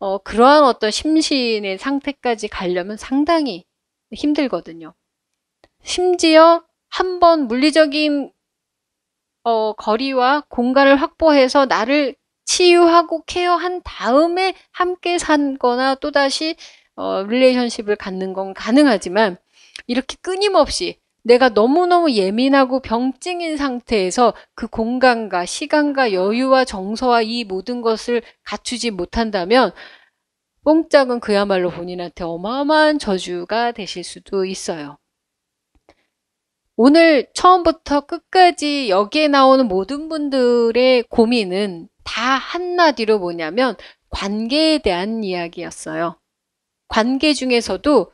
어, 그러한 어떤 심신의 상태까지 가려면 상당히 힘들거든요. 심지어 한번 물리적인 어, 거리와 공간을 확보해서 나를 치유하고 케어한 다음에 함께 산거나 또다시 어, 릴레이션십을 갖는 건 가능하지만 이렇게 끊임없이 내가 너무너무 예민하고 병증인 상태에서 그 공간과 시간과 여유와 정서와 이 모든 것을 갖추지 못한다면 뽕짝은 그야말로 본인한테 어마어마한 저주가 되실 수도 있어요. 오늘 처음부터 끝까지 여기에 나오는 모든 분들의 고민은 다 한마디로 뭐냐면 관계에 대한 이야기였어요. 관계 중에서도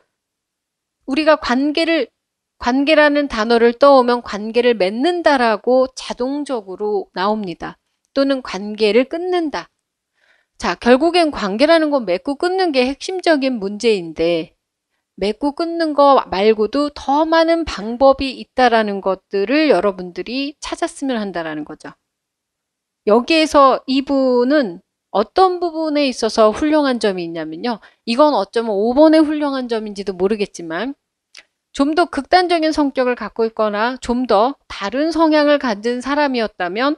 우리가 관계를 관계라는 단어를 떠오면 관계를 맺는다라고 자동적으로 나옵니다. 또는 관계를 끊는다. 자, 결국엔 관계라는 건 맺고 끊는 게 핵심적인 문제인데 맺고 끊는 거 말고도 더 많은 방법이 있다라는 것들을 여러분들이 찾았으면 한다라는 거죠. 여기에서 이분은 어떤 부분에 있어서 훌륭한 점이 있냐면요. 이건 어쩌면 5번의 훌륭한 점인지도 모르겠지만 좀더 극단적인 성격을 갖고 있거나 좀 더 다른 성향을 가진 사람이었다면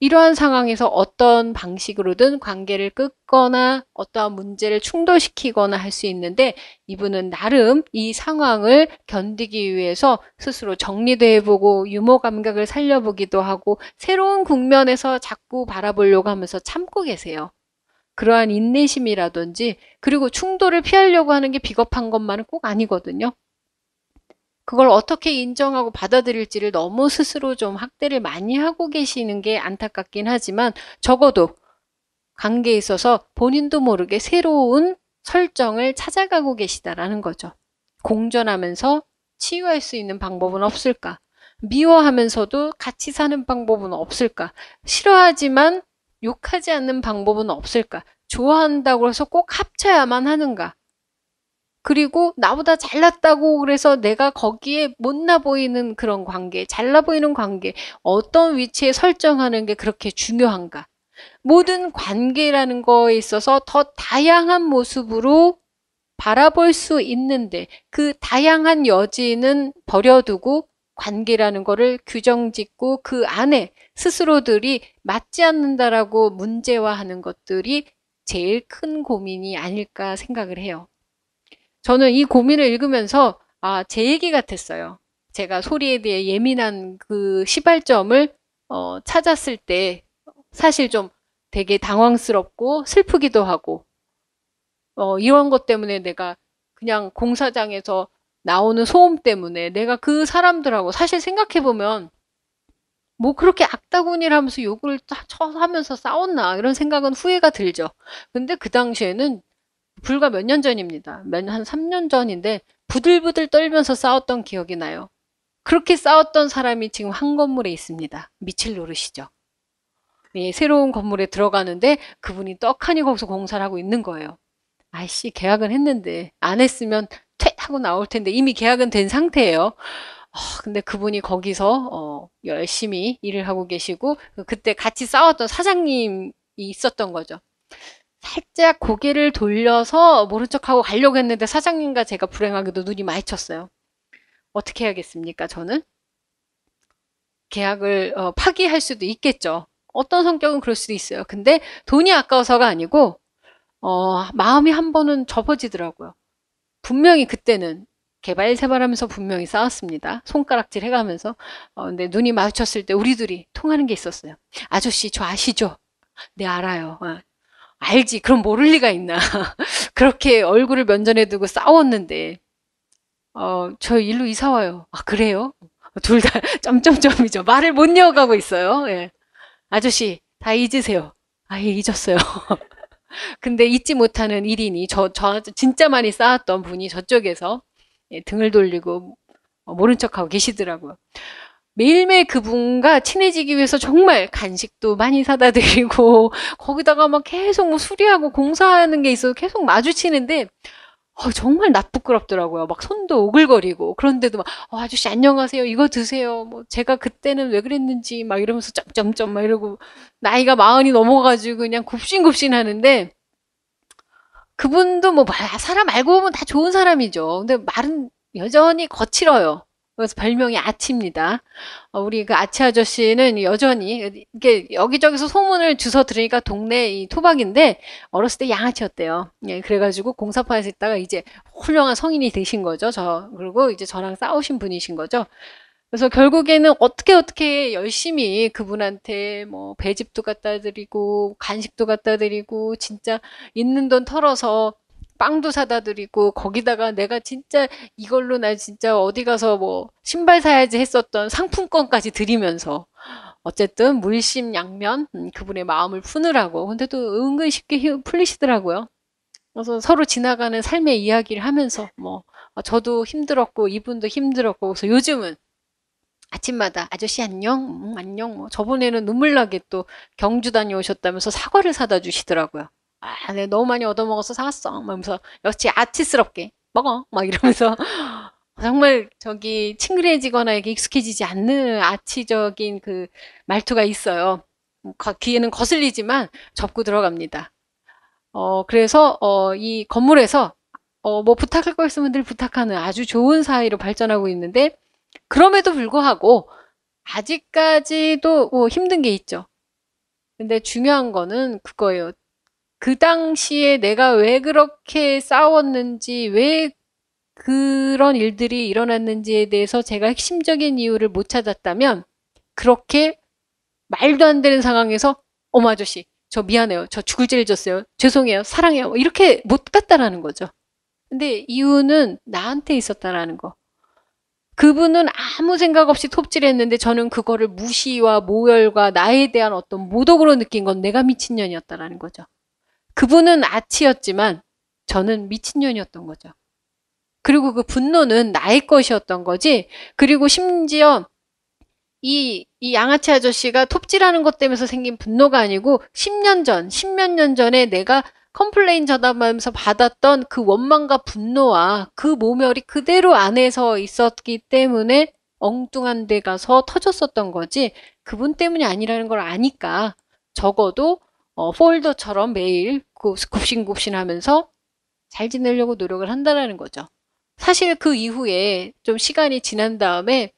이러한 상황에서 어떤 방식으로든 관계를 끊거나 어떠한 문제를 충돌시키거나 할 수 있는데 이분은 나름 이 상황을 견디기 위해서 스스로 정리도 해보고 유머 감각을 살려보기도 하고 새로운 국면에서 자꾸 바라보려고 하면서 참고 계세요. 그러한 인내심이라든지 그리고 충돌을 피하려고 하는 게 비겁한 것만은 꼭 아니거든요. 그걸 어떻게 인정하고 받아들일지를 너무 스스로 좀 학대를 많이 하고 계시는 게 안타깝긴 하지만 적어도 관계에 있어서 본인도 모르게 새로운 설정을 찾아가고 계시다라는 거죠. 공존하면서 치유할 수 있는 방법은 없을까? 미워하면서도 같이 사는 방법은 없을까? 싫어하지만 욕하지 않는 방법은 없을까? 좋아한다고 해서 꼭 합쳐야만 하는가? 그리고 나보다 잘났다고 그래서 내가 거기에 못나 보이는 그런 관계, 잘나 보이는 관계, 어떤 위치에 설정하는 게 그렇게 중요한가? 모든 관계라는 거에 있어서 더 다양한 모습으로 바라볼 수 있는데 그 다양한 여지는 버려두고 관계라는 거를 규정 짓고 그 안에 스스로들이 맞지 않는다라고 문제화하는 것들이 제일 큰 고민이 아닐까 생각을 해요. 저는 이 고민을 읽으면서 아, 제 얘기 같았어요. 제가 소리에 대해 예민한 그 시발점을 어, 찾았을 때 사실 좀 되게 당황스럽고 슬프기도 하고 어, 이런 것 때문에 내가 그냥 공사장에서 나오는 소음 때문에 내가 그 사람들하고 사실 생각해보면 뭐 그렇게 악다구니라면서 욕을 쳐하면서 싸웠나 이런 생각은 후회가 들죠. 근데 그 당시에는 불과 몇 년 전입니다. 한 3년 전인데 부들부들 떨면서 싸웠던 기억이 나요. 그렇게 싸웠던 사람이 지금 한 건물에 있습니다. 미칠 노릇이죠. 예, 새로운 건물에 들어가는데 그분이 떡하니 거기서 공사를 하고 있는 거예요. 아이씨 계약은 했는데 안 했으면 퇴 하고 나올 텐데 이미 계약은 된 상태예요. 어, 근데 그분이 거기서 어, 열심히 일을 하고 계시고 그 그때 같이 싸웠던 사장님이 있었던 거죠. 살짝 고개를 돌려서 모른 척하고 가려고 했는데 사장님과 제가 불행하게도 눈이 마이쳤어요 어떻게 해야겠습니까? 저는 계약을 어, 파기할 수도 있겠죠. 어떤 성격은 그럴 수도 있어요. 근데 돈이 아까워서가 아니고 어, 마음이 한 번은 접어지더라고요. 분명히 그때는 개발세발하면서 분명히 싸웠습니다. 손가락질 해가면서 어, 근데 눈이 마주쳤을 때 우리 둘이 통하는 게 있었어요. 아저씨 저 아시죠? 네 알아요. 어. 알지. 그럼 모를 리가 있나. 그렇게 얼굴을 면전에 두고 싸웠는데, 어, 저 일로 이사 와요. 아, 그래요? 둘 다 점점점이죠. 말을 못 이어가고 있어요. 예. 아저씨, 다 잊으세요. 아예 잊었어요. 근데 잊지 못하는 1인이 저, 저 진짜 많이 쌓았던 분이 저쪽에서 예, 등을 돌리고 어, 모른 척하고 계시더라고요. 매일매일 그분과 친해지기 위해서 정말 간식도 많이 사다 드리고 거기다가 막 계속 뭐 수리하고 공사하는 게 있어서 계속 마주치는데 어, 정말 나 부끄럽더라고요. 막 손도 오글거리고 그런데도 막 어, 아저씨 안녕하세요. 이거 드세요. 뭐 제가 그때는 왜 그랬는지 막 이러면서 점점점 막 이러고 나이가 마흔이 넘어가지고 그냥 굽신굽신 하는데 그분도 뭐, 뭐 아, 사람 알고 보면 다 좋은 사람이죠. 근데 말은 여전히 거칠어요. 그래서 별명이 아치입니다. 어, 우리 그 아치 아저씨는 여전히 이게 여기저기서 소문을 주워 들으니까 동네 이 토박인데 어렸을 때 양아치였대요. 예, 그래가지고 공사파에서 있다가 이제 훌륭한 성인이 되신 거죠. 저 그리고 이제 저랑 싸우신 분이신 거죠. 그래서 결국에는 어떻게 어떻게 열심히 그분한테 뭐 배집도 갖다 드리고 간식도 갖다 드리고 진짜 있는 돈 털어서 빵도 사다 드리고 거기다가 내가 진짜 이걸로 나 진짜 어디 가서 뭐 신발 사야지 했었던 상품권까지 드리면서 어쨌든 물심양면 음, 그분의 마음을 푸느라고 근데 도 은근 쉽게 풀리시더라고요. 그래서 서로 지나가는 삶의 이야기를 하면서 뭐 어, 저도 힘들었고 이분도 힘들었고 그래서 요즘은 아침마다 아저씨 안녕 음, 안녕 뭐 저번에는 눈물 나게 또 경주 다녀오셨다면서 사과를 사다 주시더라고요. 아, 내가 네, 너무 많이 얻어먹어서 사왔어. 막 이러면서 역시 아치스럽게 먹어. 막 이러면서 정말 저기 친근해지거나이게 익숙해지지 않는 아치적인 그 말투가 있어요. 음, 귀에는 거슬리지만 접고 들어갑니다. 어, 그래서 어, 이 건물에서 어, 뭐 부탁할 거 있으면 늘 부탁하는 아주 좋은 사이로 발전하고 있는데 그럼에도 불구하고 아직까지도 뭐 힘든 게 있죠. 근데 중요한 거는 그거예요. 그 당시에 내가 왜 그렇게 싸웠는지, 왜 그런 일들이 일어났는지에 대해서 제가 핵심적인 이유를 못 찾았다면 그렇게 말도 안 되는 상황에서 어머 아저씨 저 미안해요 저 죽을 죄를 졌어요 죄송해요 사랑해요 이렇게 못 갔다라는 거죠 근데 이유는 나한테 있었다라는 거 그분은 아무 생각 없이 톱질했는데 저는 그거를 무시와 모열과 나에 대한 어떤 모독으로 느낀 건 내가 미친년이었다라는 거죠 그분은 아치였지만 저는 미친년이었던 거죠. 그리고 그 분노는 나의 것이었던 거지. 그리고 심지어 이, 이 양아치 아저씨가 톱질하는 것 때문에 생긴 분노가 아니고 10년 전, 10몇 년 전에 내가 컴플레인 전담하면서 받았던 그 원망과 분노와 그 모멸이 그대로 안에서 있었기 때문에 엉뚱한 데 가서 터졌었던 거지 그분 때문이 아니라는 걸 아니까 적어도 어, 폴더처럼 매일 곱신곱신 하면서 잘 지내려고 노력을 한다라는 거죠. 사실 그 이후에 좀 시간이 지난 다음에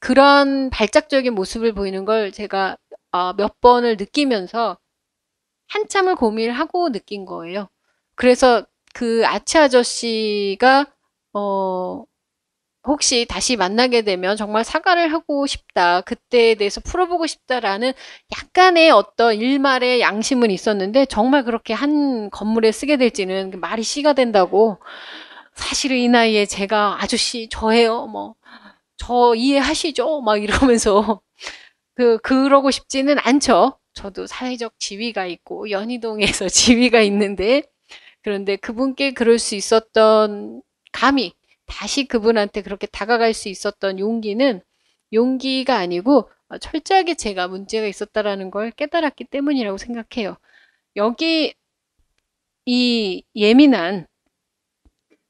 그런 발작적인 모습을 보이는 걸 제가 어, 몇 번을 느끼면서 한참을 고민을 하고 느낀 거예요. 그래서 그 아치 아저씨가 어, 혹시 다시 만나게 되면 정말 사과를 하고 싶다. 그때에 대해서 풀어보고 싶다라는 약간의 어떤 일말의 양심은 있었는데 정말 그렇게 한 건물에 쓰게 될지는 그 말이 씨가 된다고 사실은 이 나이에 제가 아저씨 저예요. 뭐 저 이해하시죠? 막 이러면서 그 그러고 싶지는 않죠. 저도 사회적 지위가 있고 연희동에서 지위가 있는데 그런데 그분께 그럴 수 있었던 감히 다시 그분한테 그렇게 다가갈 수 있었던 용기는 용기가 아니고 어, 철저하게 제가 문제가 있었다라는 걸 깨달았기 때문이라고 생각해요. 여기 이 예민한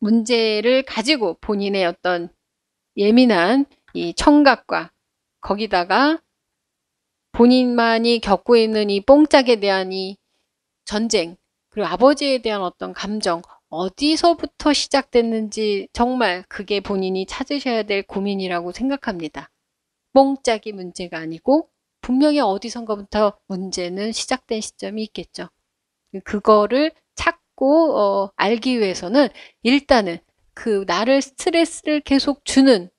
문제를 가지고 본인의 어떤 예민한 이 청각과 거기다가 본인만이 겪고 있는 이 뽕짝에 대한 이 전쟁 그리고 아버지에 대한 어떤 감정 어디서부터 시작됐는지 정말 그게 본인이 찾으셔야 될 고민이라고 생각합니다. 뽕짝이 문제가 아니고 분명히 어디선가부터 문제는 시작된 시점이 있겠죠. 그거를 찾고 어, 알기 위해서는 일단은 그 나를 스트레스를 계속 주는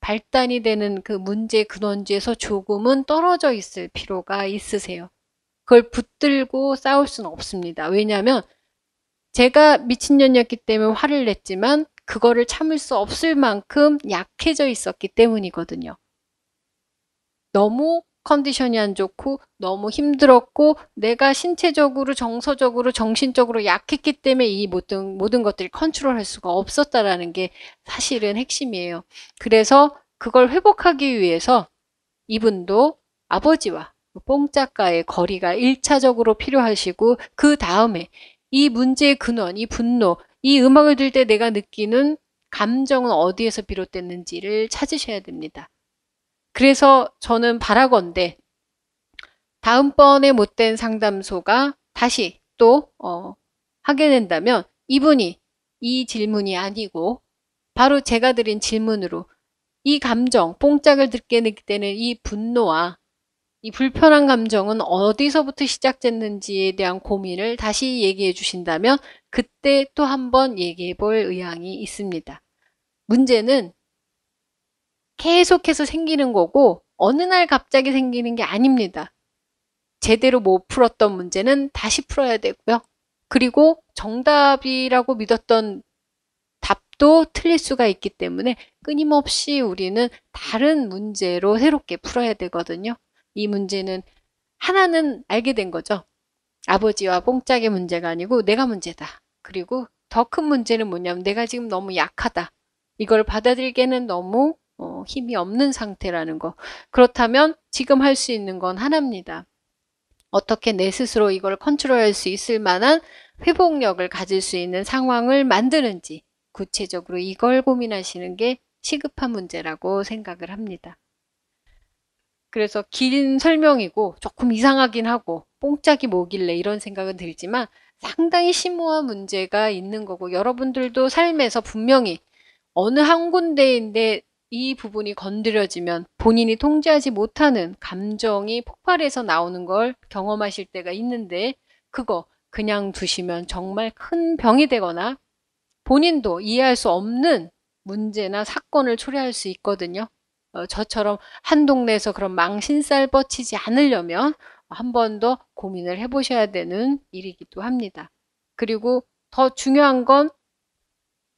발단이 되는 그 문제 근원지에서 조금은 떨어져 있을 필요가 있으세요. 그걸 붙들고 싸울 수는 없습니다. 왜냐하면 제가 미친년이었기 때문에 화를 냈지만 그거를 참을 수 없을 만큼 약해져 있었기 때문이거든요. 너무 컨디션이 안 좋고 너무 힘들었고 내가 신체적으로 정서적으로 정신적으로 약했기 때문에 이 모든 모든 것들이 컨트롤할 수가 없었다라는 게 사실은 핵심이에요. 그래서 그걸 회복하기 위해서 이분도 아버지와 뽕짝과의 거리가 1차적으로 필요하시고 그 다음에 이 문제의 근원, 이 분노, 이 음악을 들을때 내가 느끼는 감정은 어디에서 비롯됐는지를 찾으셔야 됩니다. 그래서 저는 바라건대 다음번에 못된 상담소가 다시 또 어, 하게 된다면 이분이 이 질문이 아니고 바로 제가 드린 질문으로 이 감정, 뽕짝을 듣게 느낄 는이 분노와 이 불편한 감정은 어디서부터 시작됐는지에 대한 고민을 다시 얘기해 주신다면 그때 또 한번 얘기해 볼 의향이 있습니다. 문제는 계속해서 생기는 거고 어느 날 갑자기 생기는 게 아닙니다. 제대로 못 풀었던 문제는 다시 풀어야 되고요. 그리고 정답이라고 믿었던 답도 틀릴 수가 있기 때문에 끊임없이 우리는 다른 문제로 새롭게 풀어야 되거든요. 이 문제는 하나는 알게 된 거죠. 아버지와 뽕짝의 문제가 아니고 내가 문제다. 그리고 더 큰 문제는 뭐냐면 내가 지금 너무 약하다. 이걸 받아들기에는 너무 어, 힘이 없는 상태라는 거. 그렇다면 지금 할 수 있는 건 하나입니다. 어떻게 내 스스로 이걸 컨트롤할 수 있을 만한 회복력을 가질 수 있는 상황을 만드는지 구체적으로 이걸 고민하시는 게 시급한 문제라고 생각을 합니다. 그래서 긴 설명이고 조금 이상하긴 하고 뽕짝이 뭐길래 이런 생각은 들지만 상당히 심오한 문제가 있는 거고 여러분들도 삶에서 분명히 어느 한 군데인데 이 부분이 건드려지면 본인이 통제하지 못하는 감정이 폭발해서 나오는 걸 경험하실 때가 있는데 그거 그냥 두시면 정말 큰 병이 되거나 본인도 이해할 수 없는 문제나 사건을 초래할 수 있거든요. 어, 저처럼 한 동네에서 그런 망신살 뻗치지 않으려면 한 번 더 고민을 해보셔야 되는 일이기도 합니다. 그리고 더 중요한 건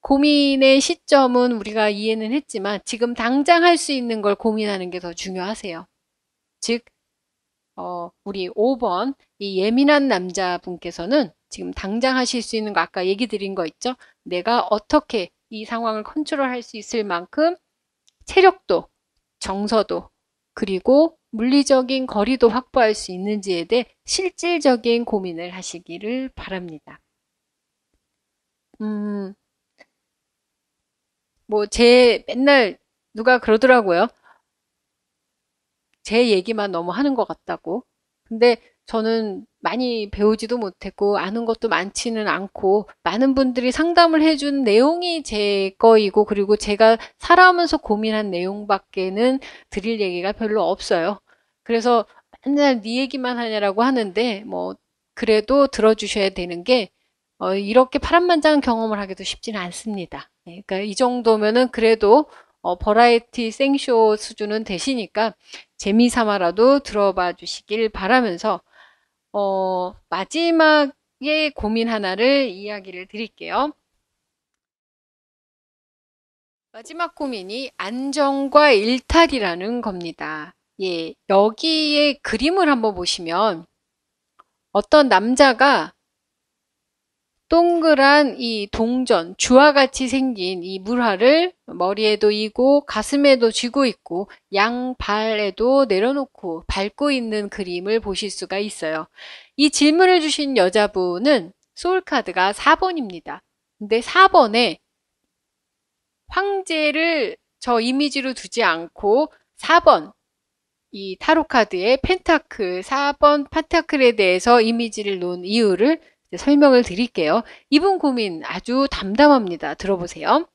고민의 시점은 우리가 이해는 했지만 지금 당장 할 수 있는 걸 고민하는 게 더 중요하세요. 즉, 어, 우리 5번 이 예민한 남자분께서는 지금 당장 하실 수 있는 거 아까 얘기 드린 거 있죠? 내가 어떻게 이 상황을 컨트롤할 수 있을 만큼 체력도 정서도 그리고 물리적인 거리도 확보할 수 있는지에 대해 실질적인 고민을 하시기를 바랍니다. 음, 뭐, 제, 맨날 누가 그러더라고요. 제 얘기만 너무 하는 것 같다고. 근데 저는 많이 배우지도 못했고 아는 것도 많지는 않고 많은 분들이 상담을 해준 내용이 제 거이고 그리고 제가 살아오면서 고민한 내용밖에는 드릴 얘기가 별로 없어요. 그래서 맨날 네 얘기만 하냐라고 하는데 뭐 그래도 들어주셔야 되는 게 어, 이렇게 파란만장한 경험을 하기도 쉽지는 않습니다. 예, 그러니까 이 정도면은 그래도 어, 버라이티 생쇼 수준은 되시니까 재미삼아라도 들어봐 주시길 바라면서 어, 마지막에 고민 하나를 이야기를 드릴게요. 마지막 고민이 안정과 일탈이라는 겁니다. 예, 여기에 그림을 한번 보시면 어떤 남자가 동그란 이 동전, 주와 같이 생긴 이 물화를 머리에도 이고 가슴에도 쥐고 있고 양발에도 내려놓고 밟고 있는 그림을 보실 수가 있어요. 이 질문을 주신 여자분은 소울카드가 4번입니다. 근데 4번에 황제를 저 이미지로 두지 않고 4번 이 타로카드의 펜타클 4번 펜타클에 대해서 이미지를 놓은 이유를 설명을 드릴게요. 이분 고민 아주 담담합니다. 들어보세요.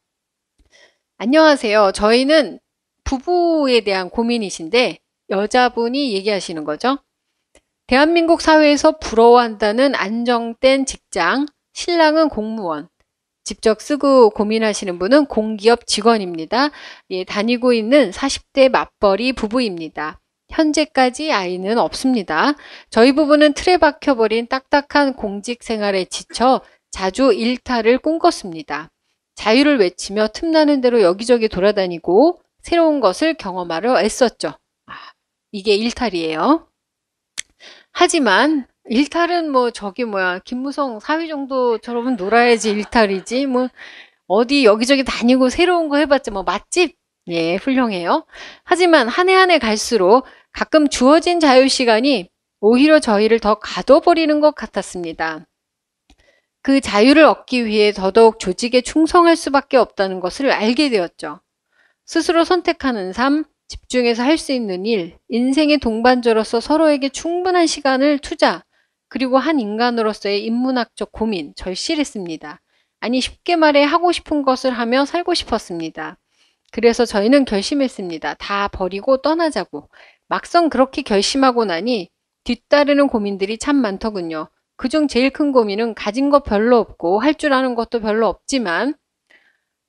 안녕하세요. 저희는 부부에 대한 고민이신데 여자분이 얘기하시는 거죠. 대한민국 사회에서 부러워한다는 안정된 직장, 신랑은 공무원, 직접 쓰고 고민하시는 분은 공기업 직원입니다. 예, 다니고 있는 40대 맞벌이 부부입니다. 현재까지 아이는 없습니다. 저희 부부는 틀에 박혀버린 딱딱한 공직 생활에 지쳐 자주 일탈을 꿈꿨습니다. 자유를 외치며 틈나는 대로 여기저기 돌아다니고 새로운 것을 경험하려 애썼죠. 아, 이게 일탈이에요. 하지만 일탈은 뭐 저기 뭐야 김무성 사위 정도처럼은 놀아야지 일탈이지 뭐 어디 여기저기 다니고 새로운 거 해봤자 뭐 맛집 예 훌륭해요. 하지만 한 해 한 해 갈수록 가끔 주어진 자유시간이 오히려 저희를 더 가둬버리는 것 같았습니다. 그 자유를 얻기 위해 더더욱 조직에 충성할 수밖에 없다는 것을 알게 되었죠. 스스로 선택하는 삶, 집중해서 할 수 있는 일, 인생의 동반자로서 서로에게 충분한 시간을 투자, 그리고 한 인간으로서의 인문학적 고민, 절실했습니다. 아니 쉽게 말해 하고 싶은 것을 하며 살고 싶었습니다. 그래서 저희는 결심했습니다. 다 버리고 떠나자고. 막상 그렇게 결심하고 나니 뒤따르는 고민들이 참 많더군요. 그중 제일 큰 고민은 가진 것 별로 없고 할 줄 아는 것도 별로 없지만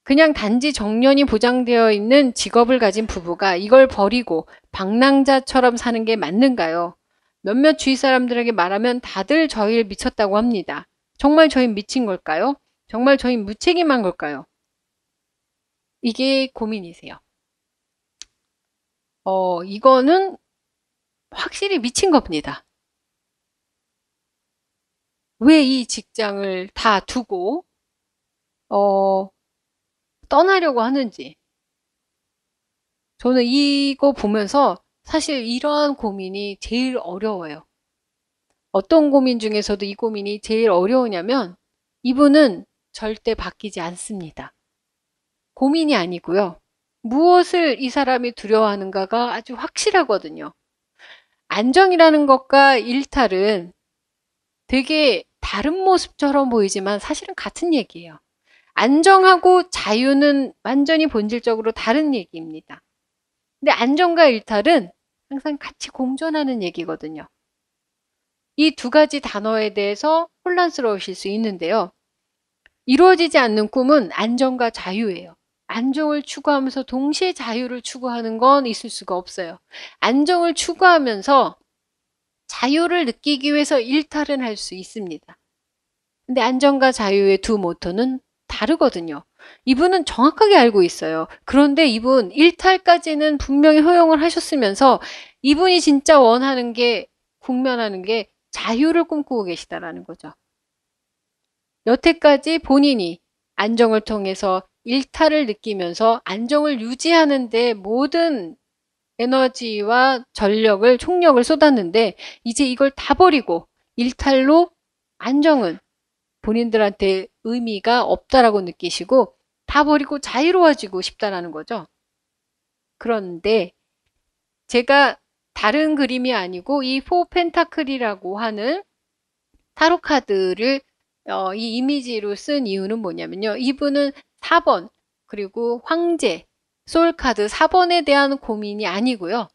그냥 단지 정년이 보장되어 있는 직업을 가진 부부가 이걸 버리고 방랑자처럼 사는 게 맞는가요? 몇몇 주위 사람들에게 말하면 다들 저희를 미쳤다고 합니다. 정말 저희 미친 걸까요? 정말 저희 무책임한 걸까요? 이게 고민이세요. 어, 이거는 확실히 미친 겁니다. 왜 이 직장을 다 두고 어, 떠나려고 하는지 저는 이거 보면서 사실 이러한 고민이 제일 어려워요. 어떤 고민 중에서도 이 고민이 제일 어려우냐면 이분은 절대 바뀌지 않습니다. 고민이 아니고요. 무엇을 이 사람이 두려워하는가가 아주 확실하거든요. 안정이라는 것과 일탈은 되게 다른 모습처럼 보이지만 사실은 같은 얘기예요. 안정하고 자유는 완전히 본질적으로 다른 얘기입니다. 근데 안정과 일탈은 항상 같이 공존하는 얘기거든요. 이 두 가지 단어에 대해서 혼란스러우실 수 있는데요. 이루어지지 않는 꿈은 안정과 자유예요. 안정을 추구하면서 동시에 자유를 추구하는 건 있을 수가 없어요. 안정을 추구하면서 자유를 느끼기 위해서 일탈은 할 수 있습니다. 근데 안정과 자유의 두 모토는 다르거든요. 이분은 정확하게 알고 있어요. 그런데 이분 일탈까지는 분명히 허용을 하셨으면서 이분이 진짜 원하는 게국면하는게 자유를 꿈꾸고 계시다라는 거죠. 여태까지 본인이 안정을 통해서 일탈을 느끼면서 안정을 유지하는 데 모든 에너지와 전력을 총력을 쏟았는데 이제 이걸 다 버리고 일탈로 안정은 본인들한테 의미가 없다라고 느끼시고 다 버리고 자유로워지고 싶다라는 거죠. 그런데 제가 다른 그림이 아니고 이 포 펜타클이라고 하는 타로 카드를 어, 이 이미지로 쓴 이유는 뭐냐면요. 이분은 4번 그리고 황제, 솔카드 4번에 대한 고민이 아니고요.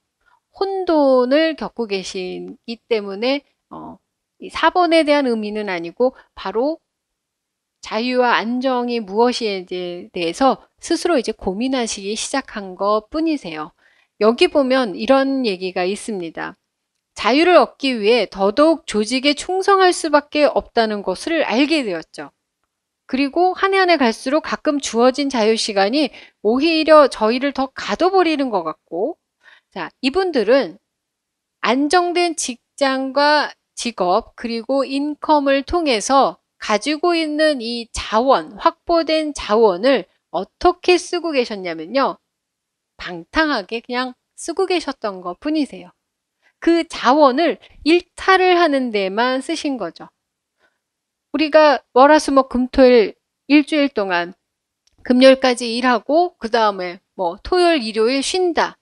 혼돈을 겪고 계시기 때문에 어, 이 4번에 대한 의미는 아니고 바로 자유와 안정이 무엇인지에 대해서 스스로 이제 고민하시기 시작한 것 뿐이세요. 여기 보면 이런 얘기가 있습니다. 자유를 얻기 위해 더더욱 조직에 충성할 수밖에 없다는 것을 알게 되었죠. 그리고 한 해 한 해 갈수록 가끔 주어진 자유시간이 오히려 저희를 더 가둬버리는 것 같고 자 이분들은 안정된 직장과 직업 그리고 인컴을 통해서 가지고 있는 이 자원, 확보된 자원을 어떻게 쓰고 계셨냐면요. 방탕하게 그냥 쓰고 계셨던 것 뿐이세요. 그 자원을 일탈을 하는 데만 쓰신 거죠. 우리가 월화수목 뭐 금토일 일주일 동안 금요일까지 일하고 그 다음에 뭐 토요일 일요일 쉰다.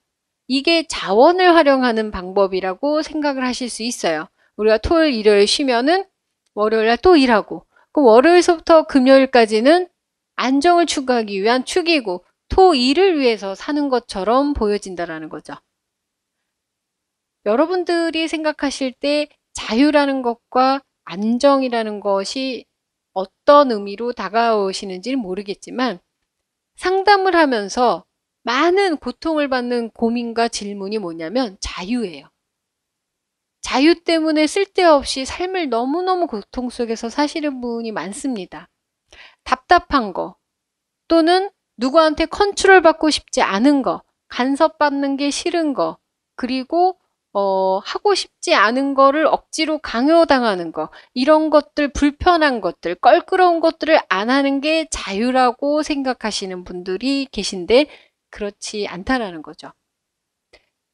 이게 자원을 활용하는 방법이라고 생각을 하실 수 있어요. 우리가 토요일 일요일 쉬면은 월요일날 또 일하고 그럼 월요일서부터 금요일까지는 안정을 추구하기 위한 축이고 토, 일을 위해서 사는 것처럼 보여진다라는 거죠. 여러분들이 생각하실 때 자유라는 것과 안정이라는 것이 어떤 의미로 다가오시는지는 모르겠지만 상담을 하면서 많은 고통을 받는 고민과 질문이 뭐냐면 자유예요. 자유 때문에 쓸데없이 삶을 너무너무 고통 속에서 사시는 분이 많습니다. 답답한 거 또는 누구한테 컨트롤 받고 싶지 않은 거 간섭받는 게 싫은 거 그리고 어, 하고 싶지 않은 거를 억지로 강요당하는 거, 이런 것들, 불편한 것들, 껄끄러운 것들을 안 하는 게 자유라고 생각하시는 분들이 계신데, 그렇지 않다라는 거죠.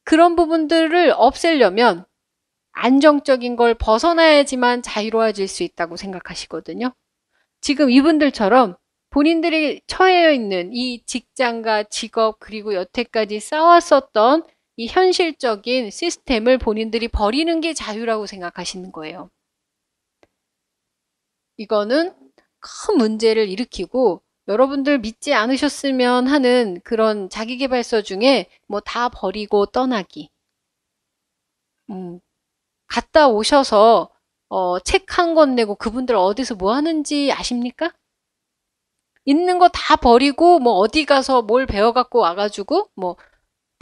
그런 부분들을 없애려면 안정적인 걸 벗어나야지만 자유로워질 수 있다고 생각하시거든요. 지금 이분들처럼 본인들이 처해 있는 이 직장과 직업 그리고 여태까지 쌓았었던 이 현실적인 시스템을 본인들이 버리는 게 자유라고 생각하시는 거예요. 이거는 큰 문제를 일으키고 여러분들 믿지 않으셨으면 하는 그런 자기개발서 중에 뭐 다 버리고 떠나기. 음, 갔다 오셔서 어, 책 한 권 내고 그분들 어디서 뭐 하는지 아십니까? 있는 거 다 버리고 뭐 어디 가서 뭘 배워갖고 와가지고 뭐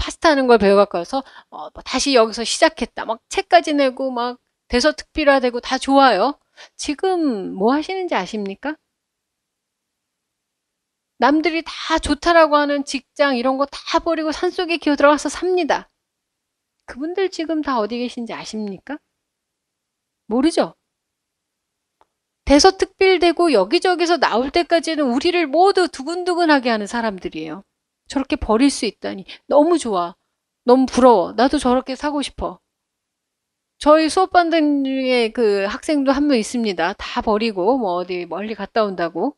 파스타 하는 걸 배워갖고 와서 어, 뭐 다시 여기서 시작했다. 막 책까지 내고 막 대서특필화되고 다 좋아요. 지금 뭐 하시는지 아십니까? 남들이 다 좋다라고 하는 직장 이런 거 다 버리고 산속에 기어 들어가서 삽니다. 그분들 지금 다 어디 계신지 아십니까? 모르죠? 대서특필되고 여기저기서 나올 때까지는 우리를 모두 두근두근하게 하는 사람들이에요. 저렇게 버릴 수 있다니 너무 좋아. 너무 부러워. 나도 저렇게 사고 싶어. 저희 수업 반는 중에 그 학생도 한 명 있습니다. 다 버리고 뭐 어디 멀리 갔다 온다고.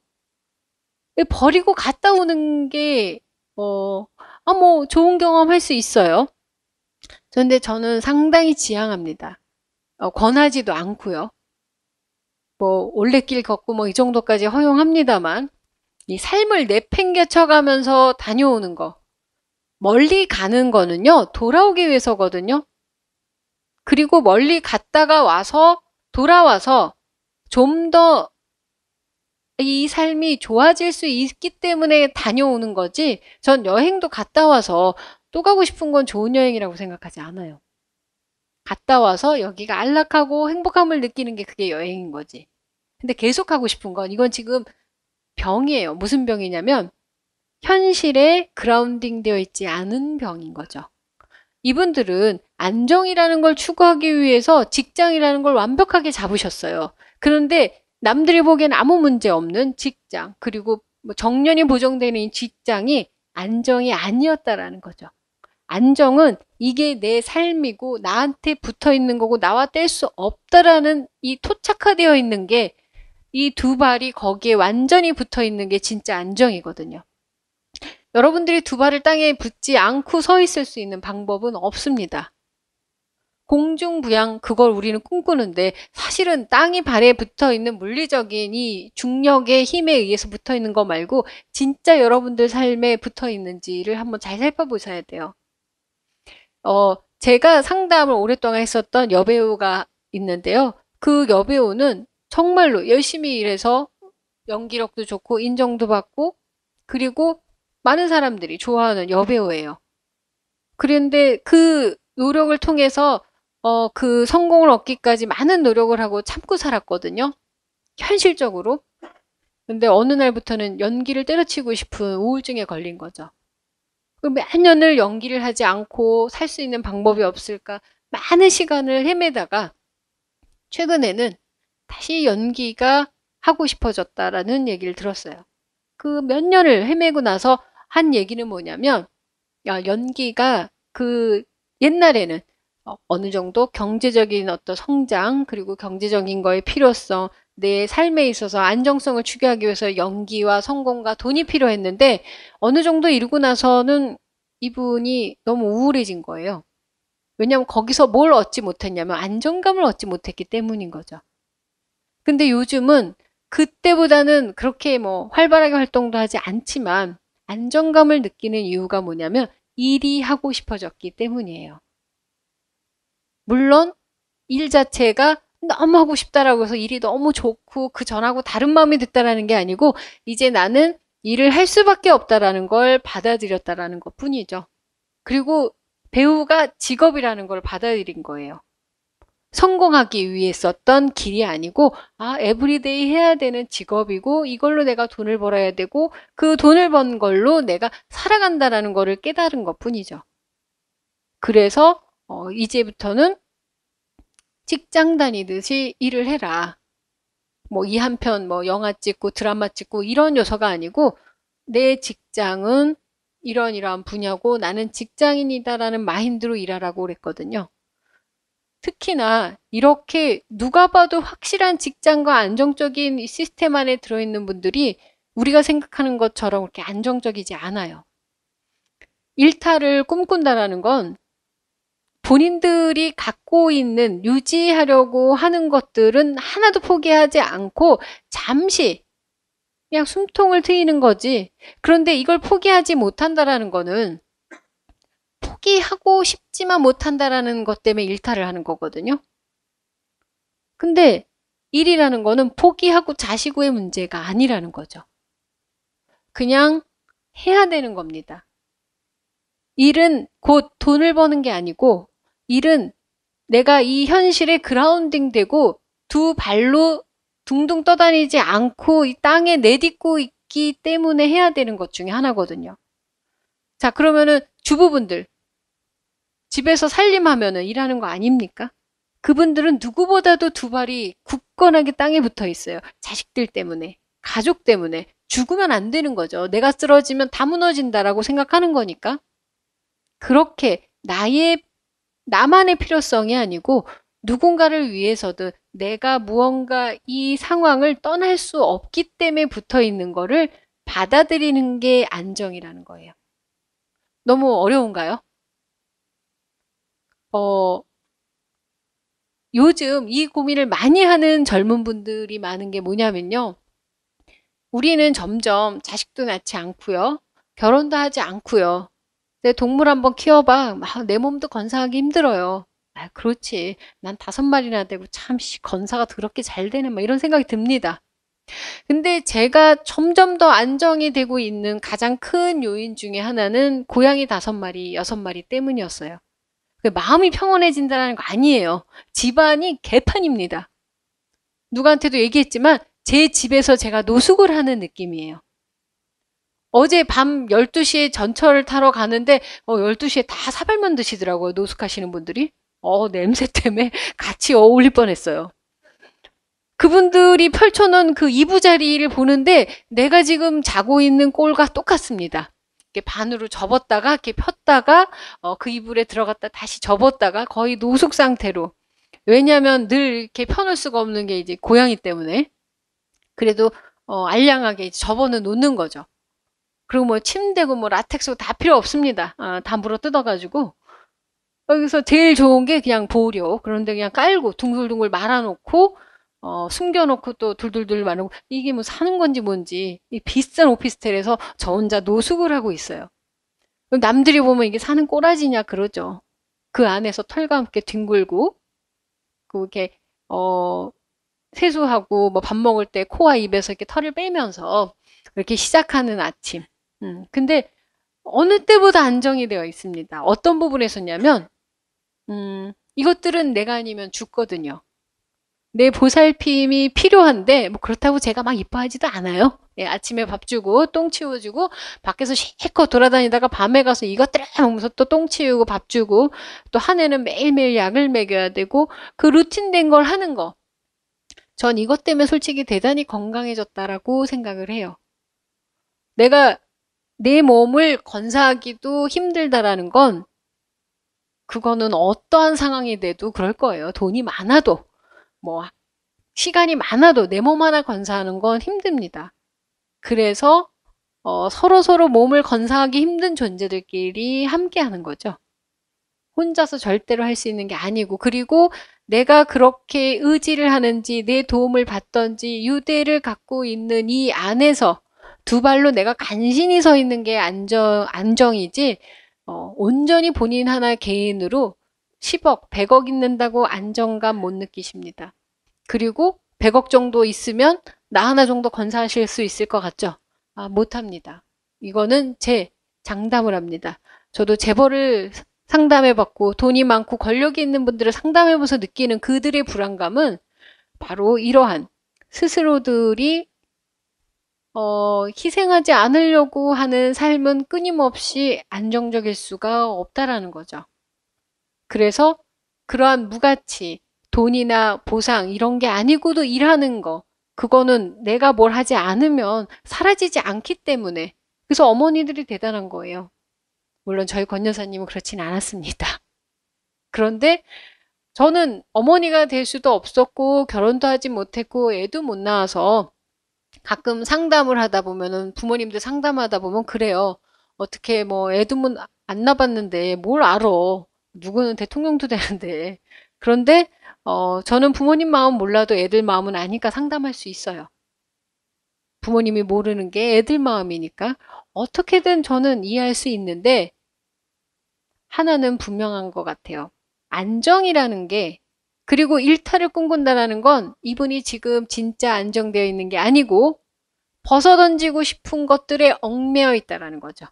예, 버리고 갔다 오는 게 어, 아, 뭐, 좋은 경험 할 수 있어요. 그런데 저는 상당히 지향합니다. 어, 권하지도 않고요. 뭐, 올레길 걷고 뭐, 이 정도까지 허용합니다만, 이 삶을 내팽개쳐가면서 다녀오는 거. 멀리 가는 거는요, 돌아오기 위해서거든요. 그리고 멀리 갔다가 와서, 돌아와서 좀 더 이 삶이 좋아질 수 있기 때문에 다녀오는 거지, 전 여행도 갔다 와서 또 가고 싶은 건 좋은 여행이라고 생각하지 않아요. 갔다 와서 여기가 안락하고 행복함을 느끼는 게 그게 여행인 거지. 근데 계속 하고 싶은 건 이건 지금 병이에요. 무슨 병이냐면 현실에 그라운딩 되어 있지 않은 병인 거죠. 이분들은 안정이라는 걸 추구하기 위해서 직장이라는 걸 완벽하게 잡으셨어요. 그런데 남들이 보기엔 아무 문제 없는 직장, 그리고 뭐 정년이 보정되는 직장이 안정이 아니었다라는 거죠. 안정은 이게 내 삶이고 나한테 붙어 있는 거고 나와 뗄 수 없다라는 이 토착화되어 있는 게 이두 발이 거기에 완전히 붙어 있는 게 진짜 안정이거든요. 여러분들이 두 발을 땅에 붙지 않고 서 있을 수 있는 방법은 없습니다. 공중부양 그걸 우리는 꿈꾸는데 사실은 땅이 발에 붙어 있는 물리적인 이 중력의 힘에 의해서 붙어 있는 거 말고 진짜 여러분들 삶에 붙어 있는지를 한번 잘 살펴보셔야 돼요. 어, 제가 상담을 오랫동안 했었던 여배우가 있는데요. 그 여배우는 정말로 열심히 일해서 연기력도 좋고 인정도 받고 그리고 많은 사람들이 좋아하는 여배우예요. 그런데 그 노력을 통해서 어, 그 성공을 얻기까지 많은 노력을 하고 참고 살았거든요. 현실적으로. 근데 어느 날부터는 연기를 때려치고 싶은 우울증에 걸린 거죠. 그몇 년을 연기를 하지 않고 살 수 있는 방법이 없을까 많은 시간을 헤매다가 최근에는 다시 연기가 하고 싶어졌다라는 얘기를 들었어요. 그 몇 년을 헤매고 나서 한 얘기는 뭐냐면 야, 연기가 그 옛날에는 어, 어느 정도 경제적인 어떤 성장 그리고 경제적인 거의 필요성 내 삶에 있어서 안정성을 추구하기 위해서 연기와 성공과 돈이 필요했는데 어느 정도 이루고 나서는 이분이 너무 우울해진 거예요. 왜냐하면 거기서 뭘 얻지 못했냐면 안정감을 얻지 못했기 때문인 거죠. 근데 요즘은 그때보다는 그렇게 뭐 활발하게 활동도 하지 않지만 안정감을 느끼는 이유가 뭐냐면 일이 하고 싶어졌기 때문이에요. 물론 일 자체가 너무 하고 싶다라고 해서 일이 너무 좋고 그 전하고 다른 마음이 됐다라는 게 아니고 이제 나는 일을 할 수밖에 없다라는 걸 받아들였다라는 것 뿐이죠. 그리고 배우가 직업이라는 걸 받아들인 거예요. 성공하기 위해 썼던 길이 아니고 아 에브리데이 해야 되는 직업이고 이걸로 내가 돈을 벌어야 되고 그 돈을 번 걸로 내가 살아간다라는 거를 깨달은 것뿐이죠. 그래서 어, 이제부터는 직장 다니듯이 일을 해라. 뭐 이 한편 뭐 영화 찍고 드라마 찍고 이런 요소가 아니고 내 직장은 이런 이러한 분야고 나는 직장인이다라는 마인드로 일하라고 그랬거든요. 특히나 이렇게 누가 봐도 확실한 직장과 안정적인 시스템 안에 들어있는 분들이 우리가 생각하는 것처럼 그렇게 안정적이지 않아요. 일탈을 꿈꾼다라는 건 본인들이 갖고 있는 유지하려고 하는 것들은 하나도 포기하지 않고 잠시 그냥 숨통을 트이는 거지. 그런데 이걸 포기하지 못한다라는 거는 포기하고 싶지만 못한다라는 것 때문에 일탈을 하는 거거든요. 근데 일이라는 거는 포기하고 자시고의 문제가 아니라는 거죠. 그냥 해야 되는 겁니다. 일은 곧 돈을 버는 게 아니고 일은 내가 이 현실에 그라운딩 되고 두 발로 둥둥 떠다니지 않고 이 땅에 내딛고 있기 때문에 해야 되는 것 중에 하나거든요. 자, 그러면은 주부분들 집에서 살림하면은 일하는 거 아닙니까? 그분들은 누구보다도 두 발이 굳건하게 땅에 붙어 있어요. 자식들 때문에, 가족 때문에 죽으면 안 되는 거죠. 내가 쓰러지면 다 무너진다라고 생각하는 거니까. 그렇게 나의 나만의 필요성이 아니고 누군가를 위해서든 내가 무언가 이 상황을 떠날 수 없기 때문에 붙어 있는 거를 받아들이는 게 안정이라는 거예요. 너무 어려운가요? 어, 요즘 이 고민을 많이 하는 젊은 분들이 많은 게 뭐냐면요. 우리는 점점 자식도 낳지 않고요. 결혼도 하지 않고요. 내 동물 한번 키워봐. 내 몸도 건사하기 힘들어요. 아, 그렇지. 난 다섯 마리나 되고 참 건사가 더럽게 잘 되네. 막 이런 생각이 듭니다. 근데 제가 점점 더 안정이 되고 있는 가장 큰 요인 중에 하나는 고양이 다섯 마리, 여섯 마리 때문이었어요. 마음이 평온해진다는 거 아니에요. 집안이 개판입니다. 누구한테도 얘기했지만 제 집에서 제가 노숙을 하는 느낌이에요. 어제 밤 12시에 전철을 타러 가는데 어, 12시에 다 사발만 드시더라고요. 노숙하시는 분들이. 어, 냄새 때문에 같이 어울릴 뻔했어요. 그분들이 펼쳐놓은 그 이부자리를 보는데 내가 지금 자고 있는 꼴과 똑같습니다. 이렇게 반으로 접었다가 이렇게 폈다가 어, 그 이불에 들어갔다 다시 접었다가 거의 노숙 상태로 왜냐하면 늘 이렇게 펴놓을 수가 없는 게 이제 고양이 때문에 그래도 어, 알량하게 접어는 놓는 거죠. 그리고 뭐 침대고 뭐라텍스다 필요 없습니다. 아, 다 물어 뜯어가지고 여기서 제일 좋은 게 그냥 보호료 그런데 그냥 깔고 둥글둥글 말아놓고 어, 숨겨놓고 또 둘둘둘 말하고 이게 뭐 사는 건지 뭔지 이 비싼 오피스텔에서 저 혼자 노숙을 하고 있어요. 남들이 보면 이게 사는 꼬라지냐 그러죠. 그 안에서 털과 함께 뒹굴고 그 이렇게 어 세수하고 뭐 밥 먹을 때 코와 입에서 이렇게 털을 빼면서 이렇게 시작하는 아침. 음, 근데 어느 때보다 안정이 되어 있습니다. 어떤 부분에서냐면 음, 이것들은 내가 아니면 죽거든요. 내 보살핌이 필요한데 뭐 그렇다고 제가 막 이뻐하지도 않아요. 예, 아침에 밥 주고 똥 치워주고 밖에서 실컷 돌아다니다가 밤에 가서 이것들 하면서 또 똥 치우고 밥 주고 또 한 해는 매일매일 약을 먹여야 되고 그 루틴된 걸 하는 거. 전 이것 때문에 솔직히 대단히 건강해졌다라고 생각을 해요. 내가 내 몸을 건사하기도 힘들다라는 건 그거는 어떠한 상황이 돼도 그럴 거예요. 돈이 많아도 뭐 시간이 많아도 내 몸 하나 건사하는 건 힘듭니다. 그래서 어, 서로 서로 몸을 건사하기 힘든 존재들끼리 함께하는 거죠. 혼자서 절대로 할 수 있는 게 아니고 그리고 내가 그렇게 의지를 하는지 내 도움을 받던지 유대를 갖고 있는 이 안에서 두 발로 내가 간신히 서 있는 게 안정, 안정이지 어, 온전히 본인 하나 개인으로 10억, 100억 있는다고 안정감 못 느끼십니다. 그리고 100억 정도 있으면 나 하나 정도 건사하실 수 있을 것 같죠? 아, 못합니다. 이거는 제 장담을 합니다. 저도 재벌을 상담해봤고 돈이 많고 권력이 있는 분들을 상담해보면서 느끼는 그들의 불안감은 바로 이러한 스스로들이 어, 희생하지 않으려고 하는 삶은 끊임없이 안정적일 수가 없다라는 거죠. 그래서 그러한 무가치, 돈이나 보상 이런 게 아니고도 일하는 거 그거는 내가 뭘 하지 않으면 사라지지 않기 때문에 그래서 어머니들이 대단한 거예요. 물론 저희 권 여사님은 그렇진 않았습니다. 그런데 저는 어머니가 될 수도 없었고 결혼도 하지 못했고 애도 못 낳아서 가끔 상담을 하다 보면은 부모님들 상담하다 보면 그래요. 어떻게 뭐 애도 못안 낳았는데 뭘 알아? 누구는 대통령도 되는데 그런데 어, 저는 부모님 마음 몰라도 애들 마음은 아니까 상담할 수 있어요. 부모님이 모르는 게 애들 마음이니까 어떻게든 저는 이해할 수 있는데 하나는 분명한 것 같아요. 안정이라는 게 그리고 일탈을 꿈꾼다라는 건 이분이 지금 진짜 안정되어 있는 게 아니고 벗어던지고 싶은 것들에 얽매여 있다라는 거죠.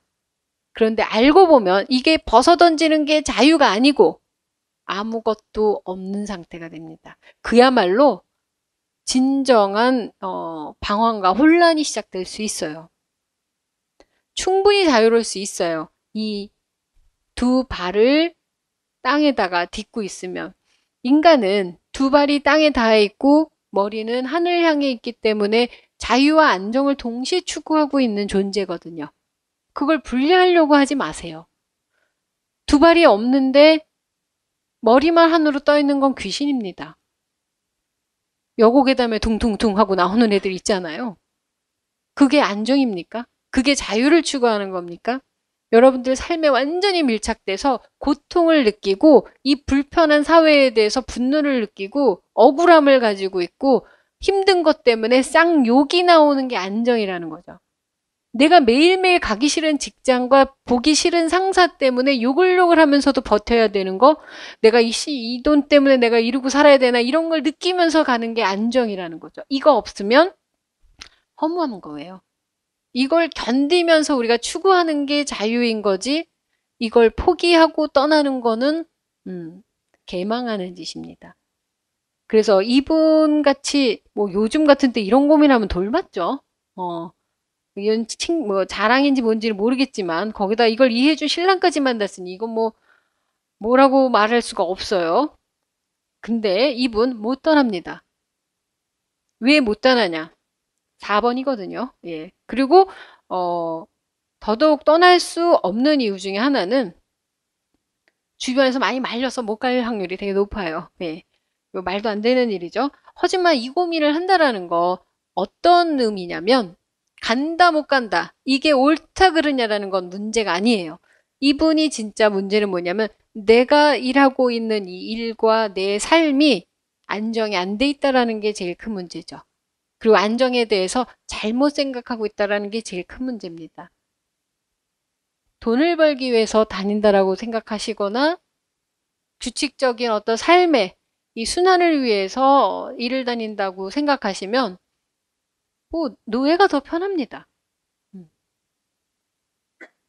그런데 알고 보면 이게 벗어 던지는 게 자유가 아니고 아무것도 없는 상태가 됩니다. 그야말로 진정한 어, 방황과 혼란이 시작될 수 있어요. 충분히 자유로울 수 있어요. 이 두 발을 땅에다가 딛고 있으면 인간은 두 발이 땅에 닿아 있고 머리는 하늘 향해 있기 때문에 자유와 안정을 동시에 추구하고 있는 존재거든요. 그걸 분리하려고 하지 마세요. 두 발이 없는데 머리만 한으로떠 있는 건 귀신입니다. 여고괴담에 둥둥둥 하고 나오는 애들 있잖아요. 그게 안정입니까? 그게 자유를 추구하는 겁니까? 여러분들 삶에 완전히 밀착돼서 고통을 느끼고 이 불편한 사회에 대해서 분노를 느끼고 억울함을 가지고 있고 힘든 것 때문에 쌍욕이 나오는 게 안정이라는 거죠. 내가 매일매일 가기 싫은 직장과 보기 싫은 상사 때문에 욕을 욕을 하면서도 버텨야 되는 거, 내가 이 돈 때문에 내가 이루고 살아야 되나 이런 걸 느끼면서 가는 게 안정이라는 거죠. 이거 없으면 허무한 거예요. 이걸 견디면서 우리가 추구하는 게 자유인 거지, 이걸 포기하고 떠나는 거는, 음, 개망하는 짓입니다. 그래서 이분 같이, 뭐 요즘 같은 때 이런 고민하면 돌맞죠? 어, 이건 칭, 뭐 자랑인지 뭔지를 모르겠지만 거기다 이걸 이해해준 신랑까지 만났으니 이건 뭐 뭐라고 말할 수가 없어요. 근데 이분 못 떠납니다. 왜 못 떠나냐? 4번이거든요. 예. 그리고 어 더더욱 떠날 수 없는 이유 중에 하나는 주변에서 많이 말려서 못 갈 확률이 되게 높아요. 예. 말도 안 되는 일이죠. 하지만 이 고민을 한다라는 거 어떤 의미냐면 간다 못 간다 이게 옳다 그러냐라는건 문제가 아니에요. 이분이 진짜 문제는 뭐냐면 내가 일하고 있는 이 일과 내 삶이 안정이 안 돼 있다라는 게 제일 큰 문제죠. 그리고 안정에 대해서 잘못 생각하고 있다라는 게 제일 큰 문제입니다. 돈을 벌기 위해서 다닌다라고 생각하시거나 규칙적인 어떤 삶의 이 순환을 위해서 일을 다닌다고 생각하시면 뭐 노예가 더 편합니다. 음.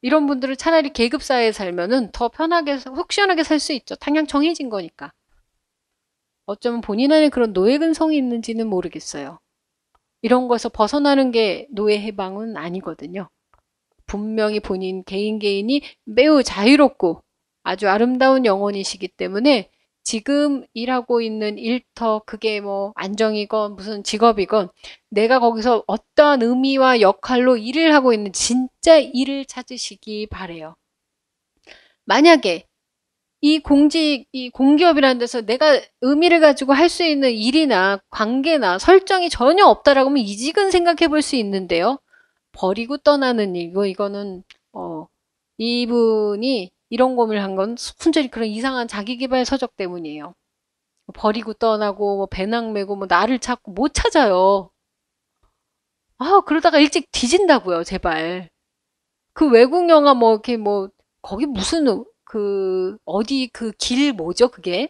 이런 분들은 차라리 계급사회에 살면은 더 편하게 훅 시원하게 살 수 있죠. 당장 정해진 거니까. 어쩌면 본인 안에 그런 노예 근성이 있는지는 모르겠어요. 이런 거에서 벗어나는 게 노예 해방은 아니거든요. 분명히 본인 개인 개인이 매우 자유롭고 아주 아름다운 영혼이시기 때문에 지금 일하고 있는 일터 그게 뭐 안정이건 무슨 직업이건 내가 거기서 어떠한 의미와 역할로 일을 하고 있는 진짜 일을 찾으시기 바래요. 만약에 이 공직, 이 공기업이라는 데서 내가 의미를 가지고 할 수 있는 일이나 관계나 설정이 전혀 없다라고 하면 이직은 생각해 볼 수 있는데요. 버리고 떠나는 일, 이거, 이거는, 어, 이분이 이런 고민을 한 건 순전히 그런 이상한 자기개발 서적 때문이에요. 뭐 버리고 떠나고 뭐 배낭 메고 뭐 나를 찾고 못 찾아요. 아 그러다가 일찍 뒤진다고요 제발. 그 외국 영화 뭐 이렇게 뭐 거기 무슨 그 어디 그 길 뭐죠 그게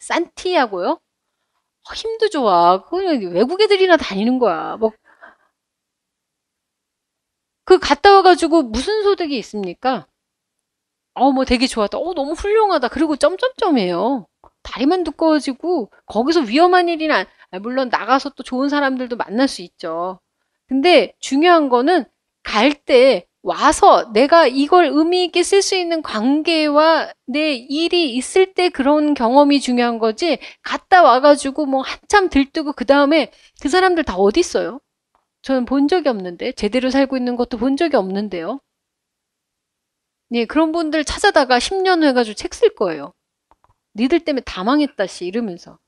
산티아고요? 어, 힘도 좋아. 그냥 외국 애들이나 다니는 거야. 뭐그 갔다 와가지고 무슨 소득이 있습니까? 어, 뭐 되게 좋았다. 어, 너무 훌륭하다. 그리고 점점점이에요. 다리만 두꺼워지고 거기서 위험한 일이나 아, 물론 나가서 또 좋은 사람들도 만날 수 있죠. 근데 중요한 거는 갈 때 와서 내가 이걸 의미 있게 쓸 수 있는 관계와 내 일이 있을 때 그런 경험이 중요한 거지 갔다 와가지고 뭐 한참 들뜨고 그 다음에 그 사람들 다 어디 있어요? 저는 본 적이 없는데 제대로 살고 있는 것도 본 적이 없는데요. 예, 그런 분들 찾아다가 10년 후 해가지고 책 쓸 거예요. 니들 때문에 다 망했다 씨 이러면서.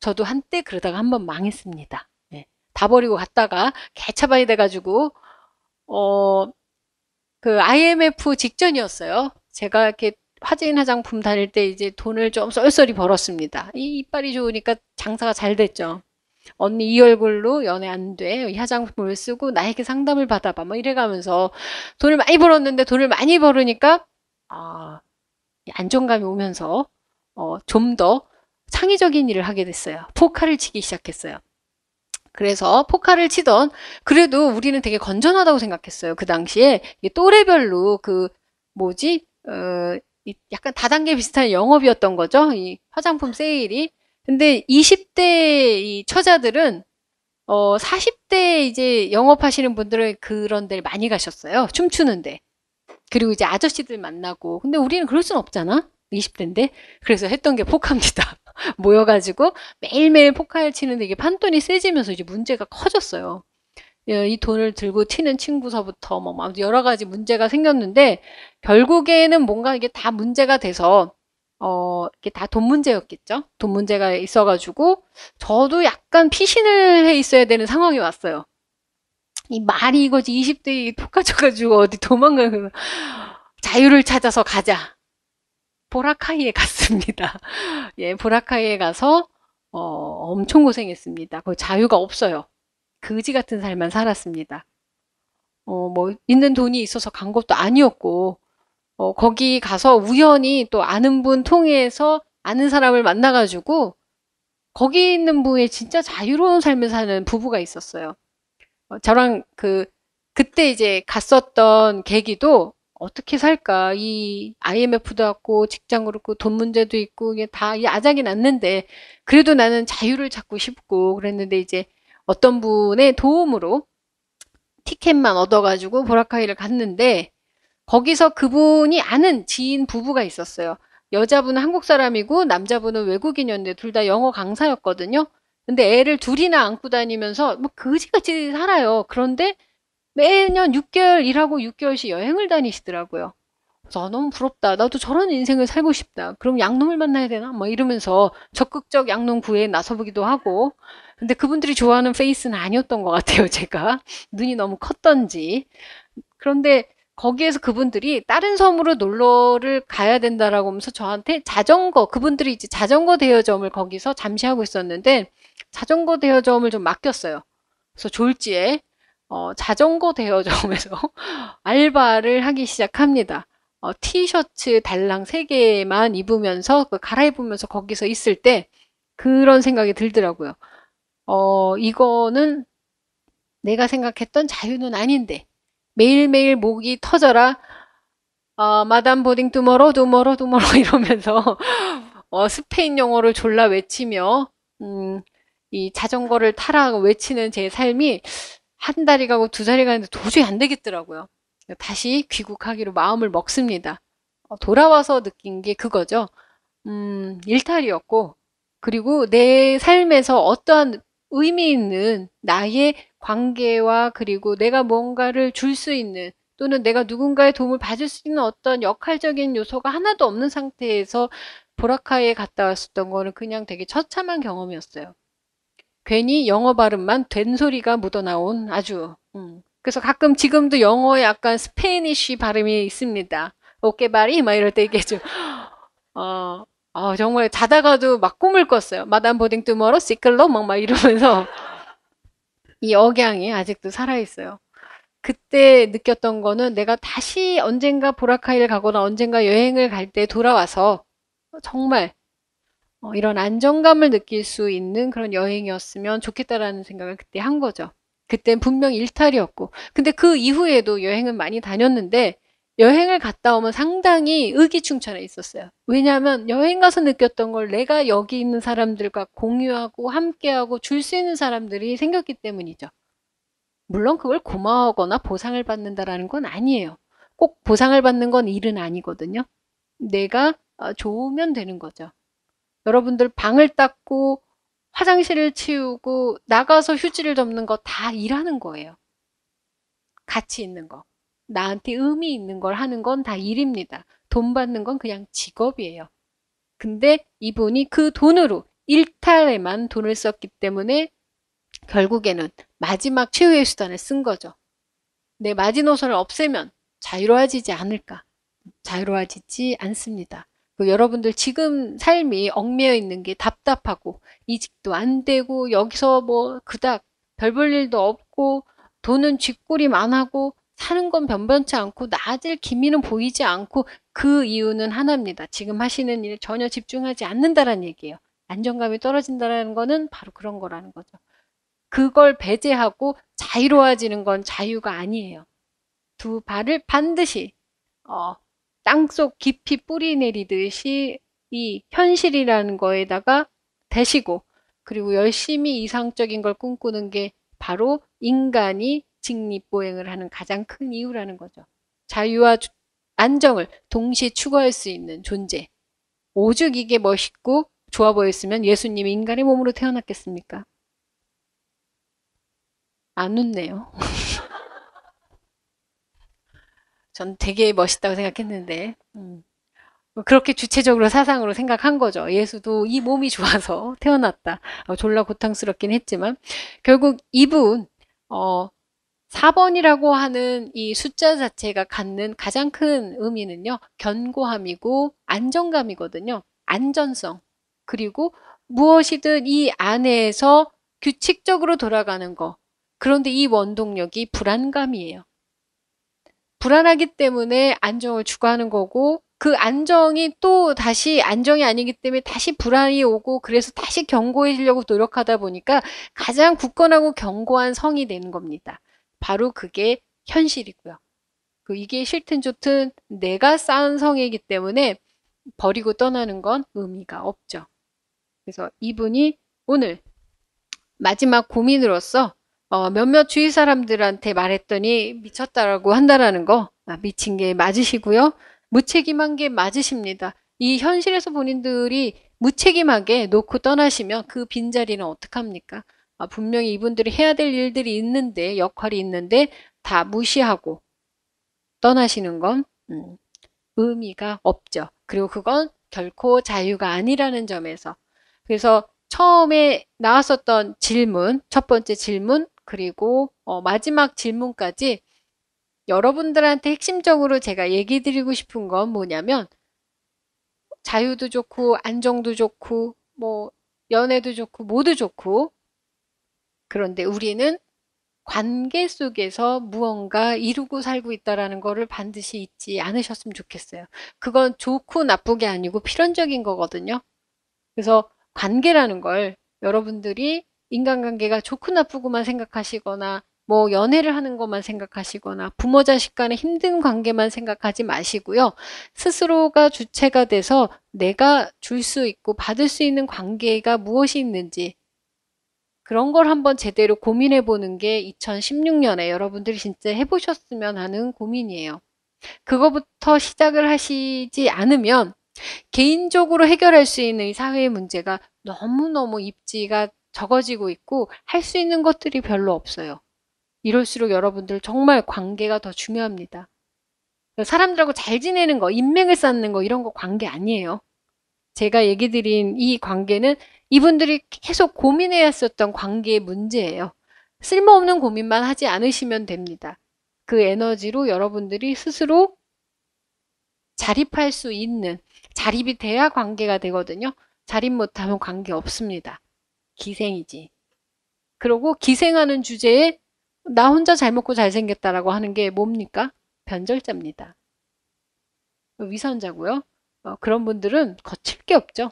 저도 한때 그러다가 한번 망했습니다. 예, 다 버리고 갔다가 개차반이 돼가지고 어, 그 IMF 직전이었어요. 제가 이렇게 화재인 화장품 다닐 때 이제 돈을 좀 쏠쏠히 벌었습니다. 이 이빨이 좋으니까 장사가 잘 됐죠. 언니 이 얼굴로 연애 안 돼. 이 화장품을 쓰고 나에게 상담을 받아봐. 뭐 이래가면서 돈을 많이 벌었는데 돈을 많이 벌으니까 아, 안정감이 오면서 어, 좀 더 창의적인 일을 하게 됐어요. 포카를 치기 시작했어요. 그래서 포카를 치던 그래도 우리는 되게 건전하다고 생각했어요. 그 당시에 또래별로 그 뭐지 어, 약간 다단계 비슷한 영업이었던 거죠. 이 화장품 세일이 근데 20대 이 처자들은 어 40대 이제 영업하시는 분들은 그런 데를 많이 가셨어요. 춤추는데. 그리고 이제 아저씨들 만나고. 근데 우리는 그럴 순 없잖아. 20대인데. 그래서 했던 게 포카입니다. 모여가지고 매일매일 포카를 치는데 이게 판돈이 세지면서 이제 문제가 커졌어요. 예, 이 돈을 들고 튀는 친구서부터 뭐 여러 가지 문제가 생겼는데 결국에는 뭔가 이게 다 문제가 돼서 어, 이게 다 돈 문제였겠죠? 돈 문제가 있어가지고, 저도 약간 피신을 해 있어야 되는 상황이 왔어요. 이 말이 이거지. 20대에 톡가져가지고 어디 도망가고, 자유를 찾아서 가자. 보라카이에 갔습니다. 예, 보라카이에 가서, 어, 엄청 고생했습니다. 그 자유가 없어요. 그지 같은 삶만 살았습니다. 어, 뭐, 있는 돈이 있어서 간 것도 아니었고, 어, 거기 가서 우연히 또 아는 분 통해서 아는 사람을 만나가지고 거기 있는 분의 진짜 자유로운 삶을 사는 부부가 있었어요. 어, 저랑 그 그때 이제 갔었던 계기도 어떻게 살까 이 IMF도 왔고 직장 그렇고 돈 문제도 있고 이게 다 야작이 났는데 그래도 나는 자유를 찾고 싶고 그랬는데 이제 어떤 분의 도움으로 티켓만 얻어가지고 보라카이를 갔는데 거기서 그분이 아는 지인 부부가 있었어요. 여자분은 한국 사람이고 남자분은 외국인이었는데 둘 다 영어 강사였거든요. 근데 애를 둘이나 안고 다니면서 뭐 그지같이 살아요. 그런데 매년 6개월 일하고 6개월씩 여행을 다니시더라고요. 그래서 아, 너무 부럽다. 나도 저런 인생을 살고 싶다. 그럼 양놈을 만나야 되나? 뭐 이러면서 적극적 양놈 구애에 나서보기도 하고. 근데 그분들이 좋아하는 페이스는 아니었던 것 같아요. 제가 눈이 너무 컸던지. 그런데 거기에서 그분들이 다른 섬으로 놀러를 가야 된다라고 하면서 저한테 자전거 그분들이 이제 자전거 대여점을 거기서 잠시 하고 있었는데 자전거 대여점을 좀 맡겼어요. 그래서 졸지에 어, 자전거 대여점에서 알바를 하기 시작합니다. 어, 티셔츠 달랑 세개만 입으면서 그 갈아입으면서 거기서 있을 때 그런 생각이 들더라고요. 어, 이거는 내가 생각했던 자유는 아닌데 매일매일 목이 터져라. 어, 마담 보딩 두머러 두머러 두머러 이러면서 어, 스페인 영어를 졸라 외치며 음, 이 자전거를 타라 고 외치는 제 삶이 한 달이 가고 두 달이 가는데 도저히 안 되겠더라고요. 다시 귀국하기로 마음을 먹습니다. 어, 돌아와서 느낀 게 그거죠. 음, 일탈이었고, 그리고 내 삶에서 어떠한 의미 있는 나의 관계와 그리고 내가 뭔가를 줄 수 있는 또는 내가 누군가의 도움을 받을 수 있는 어떤 역할적인 요소가 하나도 없는 상태에서 보라카이에 갔다 왔었던 거는 그냥 되게 처참한 경험이었어요. 괜히 영어 발음만 된소리가 묻어나온 아주 음. 그래서 가끔 지금도 영어에 약간 스페니쉬 발음이 있습니다. 어깨발이 막 이럴 때 얘기해 줘. 어, 어, 정말 자다가도 막 꿈을 꿨어요. 마담 보딩 뚜머러 시클러 막, 막 이러면서 이 억양이 아직도 살아있어요. 그때 느꼈던 거는 내가 다시 언젠가 보라카이를 가거나 언젠가 여행을 갈 때 돌아와서 정말 어, 이런 안정감을 느낄 수 있는 그런 여행이었으면 좋겠다라는 생각을 그때 한 거죠. 그땐 분명 일탈이었고. 근데 그 이후에도 여행은 많이 다녔는데 여행을 갔다 오면 상당히 의기충천해 있었어요. 왜냐하면 여행 가서 느꼈던 걸 내가 여기 있는 사람들과 공유하고 함께하고 줄 수 있는 사람들이 생겼기 때문이죠. 물론 그걸 고마워하거나 보상을 받는다라는 건 아니에요. 꼭 보상을 받는 건 일은 아니거든요. 내가 어, 좋으면 되는 거죠. 여러분들 방을 닦고 화장실을 치우고 나가서 휴지를 덮는거 다 일하는 거예요. 같이 있는 거. 나한테 의미 있는 걸 하는 건 다 일입니다. 돈 받는 건 그냥 직업이에요. 근데 이분이 그 돈으로 일탈에만 돈을 썼기 때문에 결국에는 마지막 최후의 수단을 쓴 거죠. 내 마지노선을 없애면 자유로워지지 않을까? 자유로워지지 않습니다. 그 여러분들 지금 삶이 얽매여 있는 게 답답하고 이직도 안 되고 여기서 뭐 그닥 별 볼 일도 없고 돈은 쥐꼬리만 하고 사는 건 변변치 않고 나아질 기미는 보이지 않고 그 이유는 하나입니다. 지금 하시는 일에 전혀 집중하지 않는다라는 얘기예요. 안정감이 떨어진다라는 거는 바로 그런 거라는 거죠. 그걸 배제하고 자유로워지는 건 자유가 아니에요. 두 발을 반드시 어, 땅속 깊이 뿌리 내리듯이 이 현실이라는 거에다가 대시고 그리고 열심히 이상적인 걸 꿈꾸는 게 바로 인간이 직립보행을 하는 가장 큰 이유라는 거죠. 자유와 안정을 동시에 추구할 수 있는 존재. 오죽 이게 멋있고 좋아 보였으면 예수님이 인간의 몸으로 태어났겠습니까? 안 웃네요. 전 되게 멋있다고 생각했는데 음. 뭐 그렇게 주체적으로 사상으로 생각한 거죠. 예수도 이 몸이 좋아서 태어났다. 어, 졸라 고통스럽긴 했지만 결국 이분 어, 4번이라고 하는 이 숫자 자체가 갖는 가장 큰 의미는요. 견고함이고 안정감이거든요. 안전성. 그리고 무엇이든 이 안에서 규칙적으로 돌아가는 거. 그런데 이 원동력이 불안감이에요. 불안하기 때문에 안정을 추구하는 거고 그 안정이 또 다시 안정이 아니기 때문에 다시 불안이 오고 그래서 다시 견고해지려고 노력하다 보니까 가장 굳건하고 견고한 성이 되는 겁니다. 바로 그게 현실이고요. 그 이게 싫든 좋든 내가 쌓은 성이기 때문에 버리고 떠나는 건 의미가 없죠. 그래서 이분이 오늘 마지막 고민으로서 어, 몇몇 주위 사람들한테 말했더니 미쳤다라고 한다라는 거 아, 미친 게 맞으시고요. 무책임한 게 맞으십니다. 이 현실에서 본인들이 무책임하게 놓고 떠나시면 그 빈자리는 어떡합니까? 아, 분명히 이분들이 해야 될 일들이 있는데 역할이 있는데 다 무시하고 떠나시는 건 음, 의미가 없죠. 그리고 그건 결코 자유가 아니라는 점에서 그래서 처음에 나왔었던 질문 첫 번째 질문 그리고 어, 마지막 질문까지 여러분들한테 핵심적으로 제가 얘기 드리고 싶은 건 뭐냐면 자유도 좋고 안정도 좋고 뭐 연애도 좋고 모두 좋고 그런데 우리는 관계 속에서 무언가 이루고 살고 있다라는 거를 반드시 잊지 않으셨으면 좋겠어요. 그건 좋고 나쁘게 아니고 필연적인 거거든요. 그래서 관계라는 걸 여러분들이 인간관계가 좋고 나쁘고만 생각하시거나 뭐 연애를 하는 것만 생각하시거나 부모 자식 간의 힘든 관계만 생각하지 마시고요. 스스로가 주체가 돼서 내가 줄 수 있고 받을 수 있는 관계가 무엇이 있는지 그런 걸 한번 제대로 고민해 보는 게 2016년에 여러분들이 진짜 해보셨으면 하는 고민이에요. 그거부터 시작을 하시지 않으면 개인적으로 해결할 수 있는 이 사회의 문제가 너무너무 입지가 적어지고 있고 할 수 있는 것들이 별로 없어요. 이럴수록 여러분들 정말 관계가 더 중요합니다. 사람들하고 잘 지내는 거, 인맥을 쌓는 거 이런 거 관계 아니에요. 제가 얘기 드린 이 관계는 이분들이 계속 고민해 왔었던 관계의 문제예요. 쓸모없는 고민만 하지 않으시면 됩니다. 그 에너지로 여러분들이 스스로 자립할 수 있는 자립이 돼야 관계가 되거든요. 자립 못하면 관계 없습니다. 기생이지. 그리고 기생하는 주제에 나 혼자 잘 먹고 잘생겼다라고 하는 게 뭡니까? 변절자입니다. 위선자고요. 어, 그런 분들은 거칠 게 없죠.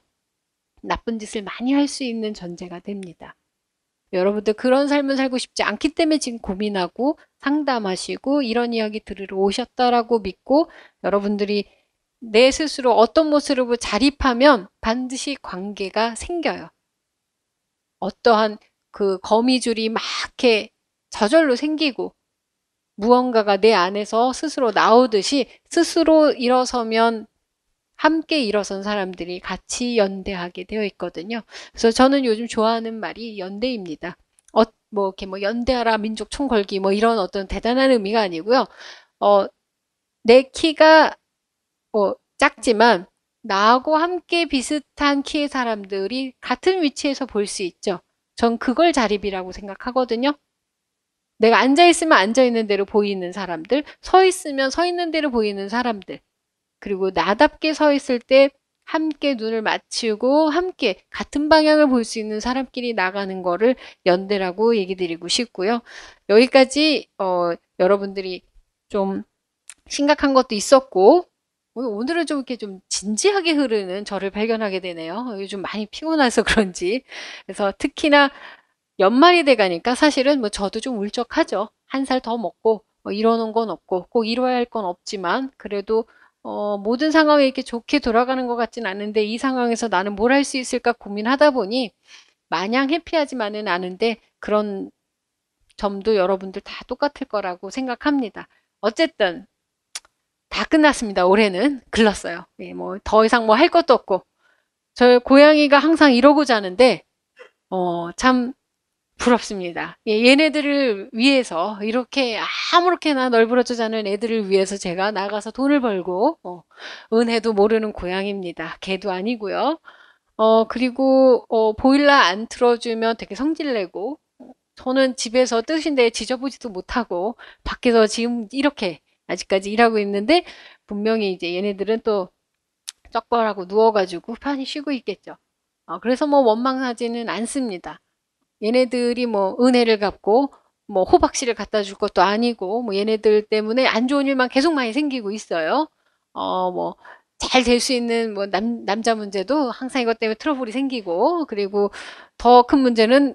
나쁜 짓을 많이 할 수 있는 전제가 됩니다. 여러분들 그런 삶을 살고 싶지 않기 때문에 지금 고민하고 상담하시고 이런 이야기 들으러 오셨다라고 믿고 여러분들이 내 스스로 어떤 모습으로 자립하면 반드시 관계가 생겨요. 어떠한 그 거미줄이 막이 저절로 생기고 무언가가 내 안에서 스스로 나오듯이 스스로 일어서면 함께 일어선 사람들이 같이 연대하게 되어 있거든요. 그래서 저는 요즘 좋아하는 말이 연대입니다. 어, 뭐 이렇게 뭐 연대하라 민족 총궐기 뭐 이런 어떤 대단한 의미가 아니고요. 어, 내 키가 뭐 작지만 나하고 함께 비슷한 키의 사람들이 같은 위치에서 볼 수 있죠. 전 그걸 자립이라고 생각하거든요. 내가 앉아 있으면 앉아 있는 대로 보이는 사람들, 서 있으면 서 있는 대로 보이는 사람들, 그리고 나답게 서 있을 때 함께 눈을 맞추고 함께 같은 방향을 볼 수 있는 사람끼리 나가는 거를 연대라고 얘기 드리고 싶고요. 여기까지 어, 여러분들이 좀 심각한 것도 있었고 오늘은 좀 이렇게 좀 진지하게 흐르는 저를 발견하게 되네요. 요즘 많이 피곤해서 그런지 그래서 특히나 연말이 돼가니까 사실은 뭐 저도 좀 울적하죠. 한 살 더 먹고 뭐 이러는 건 없고 꼭 이뤄야 할 건 없지만 그래도 어, 모든 상황이 이렇게 좋게 돌아가는 것 같진 않은데 이 상황에서 나는 뭘 할 수 있을까 고민하다 보니 마냥 해피하지만은 않은데 그런 점도 여러분들 다 똑같을 거라고 생각합니다. 어쨌든 다 끝났습니다. 올해는 글렀어요. 예, 뭐더 이상 뭐 할 것도 없고 저 고양이가 항상 이러고 자는데 어, 참 부럽습니다. 예, 얘네들을 위해서 이렇게 아무렇게나 널브러져자는 애들을 위해서 제가 나가서 돈을 벌고 어, 은혜도 모르는 고양입니다. 개도 아니고요. 어 그리고 어, 보일러 안 틀어주면 되게 성질내고 어, 저는 집에서 뜨신데 지져보지도 못하고 밖에서 지금 이렇게 아직까지 일하고 있는데 분명히 이제 얘네들은 또 쩍벌하고 누워가지고 편히 쉬고 있겠죠. 어, 그래서 뭐 원망하지는 않습니다. 얘네들이 뭐 은혜를 갚고 뭐 호박씨를 갖다 줄 것도 아니고 뭐 얘네들 때문에 안 좋은 일만 계속 많이 생기고 있어요. 어뭐 잘 될 수 있는 뭐 남, 남자 문제도 항상 이것 때문에 트러블이 생기고 그리고 더 큰 문제는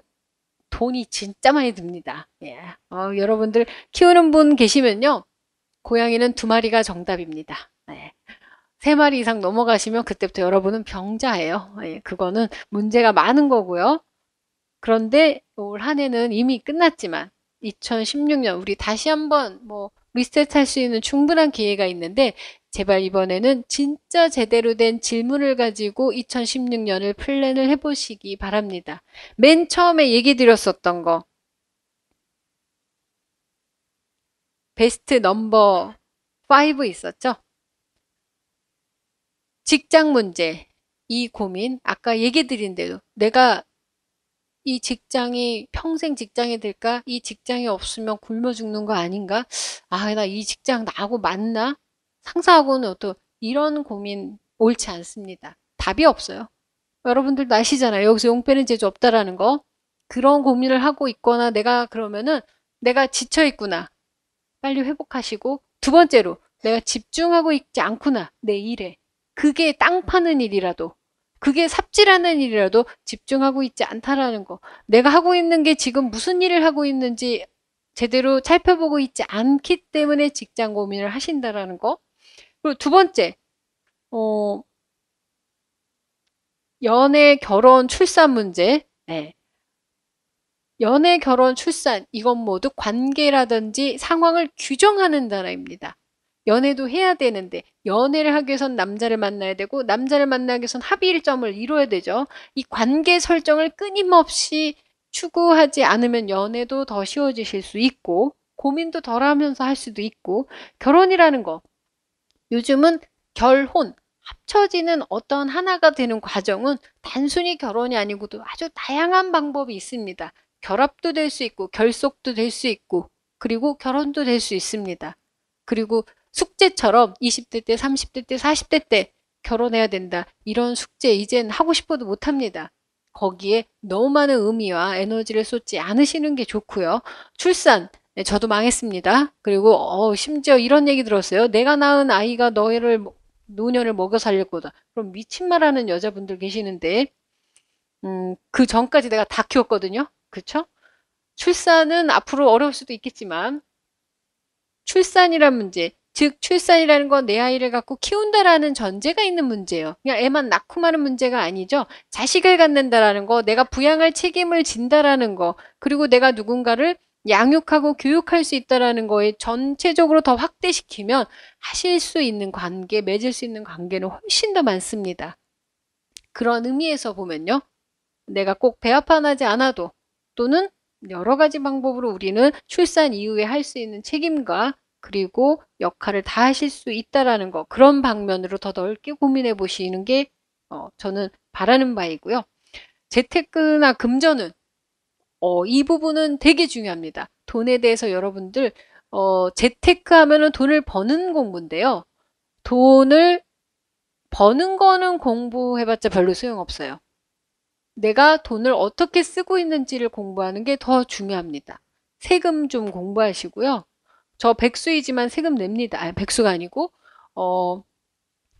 돈이 진짜 많이 듭니다. 예. 어, 여러분들 키우는 분 계시면요. 고양이는 두 마리가 정답입니다. 예. 세 마리 이상 넘어가시면 그때부터 여러분은 병자예요. 예. 그거는 문제가 많은 거고요. 그런데 올한 해는 이미 끝났지만 2016년 우리 다시 한번 뭐 리셋할 수 있는 충분한 기회가 있는데 제발 이번에는 진짜 제대로 된 질문을 가지고 2016년을 플랜을 해보시기 바랍니다. 맨 처음에 얘기 드렸었던 거 베스트 넘버 5 있었죠? 직장 문제, 이 고민, 아까 얘기 드린 대로 내가 이 직장이 평생 직장이 될까? 이 직장이 없으면 굶어 죽는 거 아닌가? 아, 나 이 직장 나하고 맞나? 상사하고는 어떤 이런 고민 옳지 않습니다. 답이 없어요. 여러분들도 아시잖아요. 여기서 용빼는 재주 없다라는 거. 그런 고민을 하고 있거나 내가 그러면은 내가 지쳐 있구나. 빨리 회복하시고 두 번째로 내가 집중하고 있지 않구나. 내 일에. 그게 땅 파는 일이라도 그게 삽질하는 일이라도 집중하고 있지 않다라는 거. 내가 하고 있는 게 지금 무슨 일을 하고 있는지 제대로 살펴보고 있지 않기 때문에 직장 고민을 하신다라는 거. 그리고 두 번째, 어, 연애, 결혼, 출산 문제. 네. 연애, 결혼, 출산 이건 모두 관계라든지 상황을 규정하는 단어입니다 연애도 해야 되는데 연애를 하기 위해선 남자를 만나야 되고 남자를 만나기 위해선 합의일점을 이루어야 되죠. 이 관계 설정을 끊임없이 추구하지 않으면 연애도 더 쉬워지실 수 있고 고민도 덜 하면서 할 수도 있고 결혼이라는 거 요즘은 결혼 합쳐지는 어떤 하나가 되는 과정은 단순히 결혼이 아니고도 아주 다양한 방법이 있습니다. 결합도 될 수 있고 결속도 될 수 있고 그리고 결혼도 될 수 있습니다. 그리고 숙제처럼 20대 때, 30대 때, 40대 때 결혼해야 된다. 이런 숙제 이젠 하고 싶어도 못합니다. 거기에 너무 많은 의미와 에너지를 쏟지 않으시는 게 좋고요. 출산, 네, 저도 망했습니다. 그리고 어, 심지어 이런 얘기 들었어요. 내가 낳은 아이가 너희를 노년을 먹여 살릴 거다. 그럼 미친 말하는 여자분들 계시는데 음, 그 전까지 내가 다 키웠거든요. 그쵸? 출산은 앞으로 어려울 수도 있겠지만 출산이란 문제, 즉 출산이라는 건 내 아이를 갖고 키운다라는 전제가 있는 문제예요. 그냥 애만 낳고 마는 문제가 아니죠. 자식을 갖는다라는 거, 내가 부양할 책임을 진다라는 거, 그리고 내가 누군가를 양육하고 교육할 수 있다라는 거에 전체적으로 더 확대시키면 하실 수 있는 관계, 맺을 수 있는 관계는 훨씬 더 많습니다. 그런 의미에서 보면요. 내가 꼭 배합판하지 않아도 또는 여러 가지 방법으로 우리는 출산 이후에 할 수 있는 책임과 그리고 역할을 다 하실 수 있다라는 거 그런 방면으로 더 넓게 고민해 보시는 게 어, 저는 바라는 바이고요. 재테크나 금전은 어, 이 부분은 되게 중요합니다. 돈에 대해서 여러분들 어, 재테크 하면은 돈을 버는 공부인데요. 돈을 버는 거는 공부해봤자 별로 소용없어요. 내가 돈을 어떻게 쓰고 있는지를 공부하는 게 더 중요합니다. 세금 좀 공부하시고요. 저 백수이지만 세금 냅니다. 아니, 백수가 아니고 어,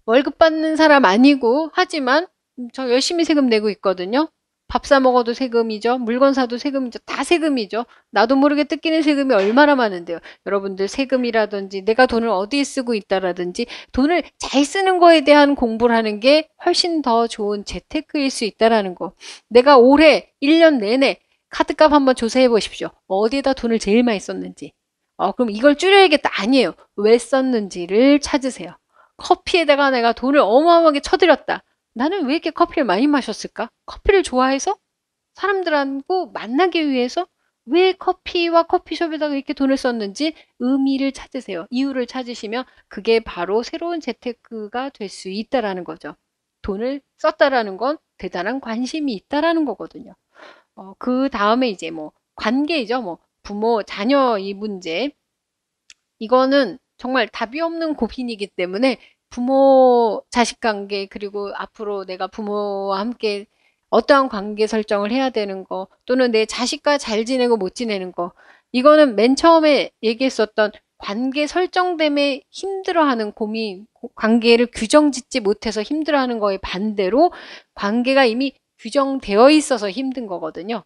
월급 받는 사람 아니고 하지만 저 열심히 세금 내고 있거든요. 밥 사 먹어도 세금이죠. 물건 사도 세금이죠. 다 세금이죠. 나도 모르게 뜯기는 세금이 얼마나 많은데요. 여러분들 세금이라든지 내가 돈을 어디에 쓰고 있다라든지 돈을 잘 쓰는 거에 대한 공부를 하는 게 훨씬 더 좋은 재테크일 수 있다라는 거. 내가 올해 1년 내내 카드값 한번 조사해 보십시오. 어디에다 돈을 제일 많이 썼는지. 어, 그럼 이걸 줄여야겠다. 아니에요. 왜 썼는지를 찾으세요. 커피에다가 내가 돈을 어마어마하게 쳐들였다. 나는 왜 이렇게 커피를 많이 마셨을까? 커피를 좋아해서? 사람들하고 만나기 위해서? 왜 커피와 커피숍에다가 이렇게 돈을 썼는지 의미를 찾으세요. 이유를 찾으시면 그게 바로 새로운 재테크가 될 수 있다라는 거죠. 돈을 썼다라는 건 대단한 관심이 있다라는 거거든요. 어, 그 다음에 이제 뭐 관계이죠. 뭐 부모, 자녀 이 문제 이거는 정말 답이 없는 고민이기 때문에 부모 자식 관계 그리고 앞으로 내가 부모와 함께 어떠한 관계 설정을 해야 되는 거 또는 내 자식과 잘 지내고 못 지내는 거 이거는 맨 처음에 얘기했었던 관계 설정됨에 힘들어하는 고민 관계를 규정짓지 못해서 힘들어하는 거에 반대로 관계가 이미 규정되어 있어서 힘든 거거든요.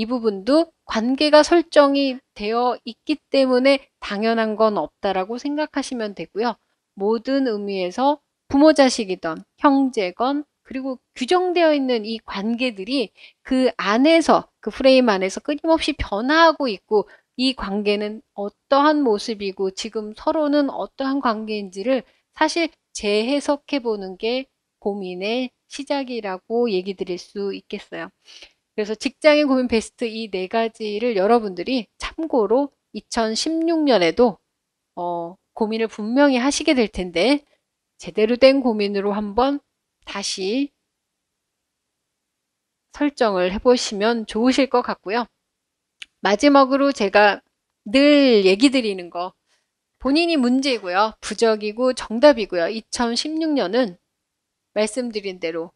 이 부분도 관계가 설정이 되어 있기 때문에 당연한 건 없다라고 생각하시면 되고요. 모든 의미에서 부모 자식이던 형제건 그리고 규정되어 있는 이 관계들이 그 안에서 그 프레임 안에서 끊임없이 변화하고 있고 이 관계는 어떠한 모습이고 지금 서로는 어떠한 관계인지를 사실 재해석해 보는 게 고민의 시작이라고 얘기 드릴 수 있겠어요. 그래서 직장인 고민 베스트 이 네 가지를 여러분들이 참고로 2016년에도 어, 고민을 분명히 하시게 될 텐데 제대로 된 고민으로 한번 다시 설정을 해보시면 좋으실 것 같고요. 마지막으로 제가 늘 얘기 드리는 거 본인이 문제이고요. 부적이고 정답이고요. 2016년은 말씀드린 대로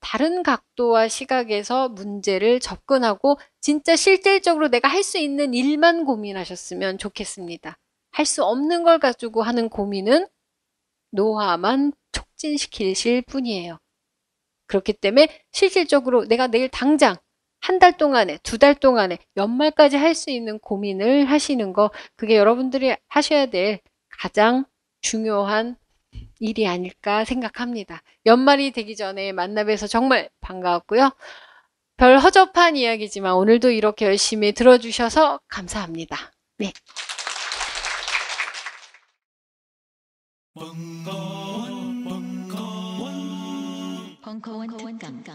다른 각도와 시각에서 문제를 접근하고 진짜 실질적으로 내가 할 수 있는 일만 고민하셨으면 좋겠습니다. 할 수 없는 걸 가지고 하는 고민은 노화만 촉진시키실 뿐이에요. 그렇기 때문에 실질적으로 내가 내일 당장 한 달 동안에 두 달 동안에 연말까지 할 수 있는 고민을 하시는 거 그게 여러분들이 하셔야 될 가장 중요한 일이 아닐까 생각합니다. 연말이 되기 전에 만나뵈서 정말 반가웠고요. 별 허접한 이야기지만 오늘도 이렇게 열심히 들어주셔서 감사합니다. 네. 벙커원, 벙커원, 벙커원 특강.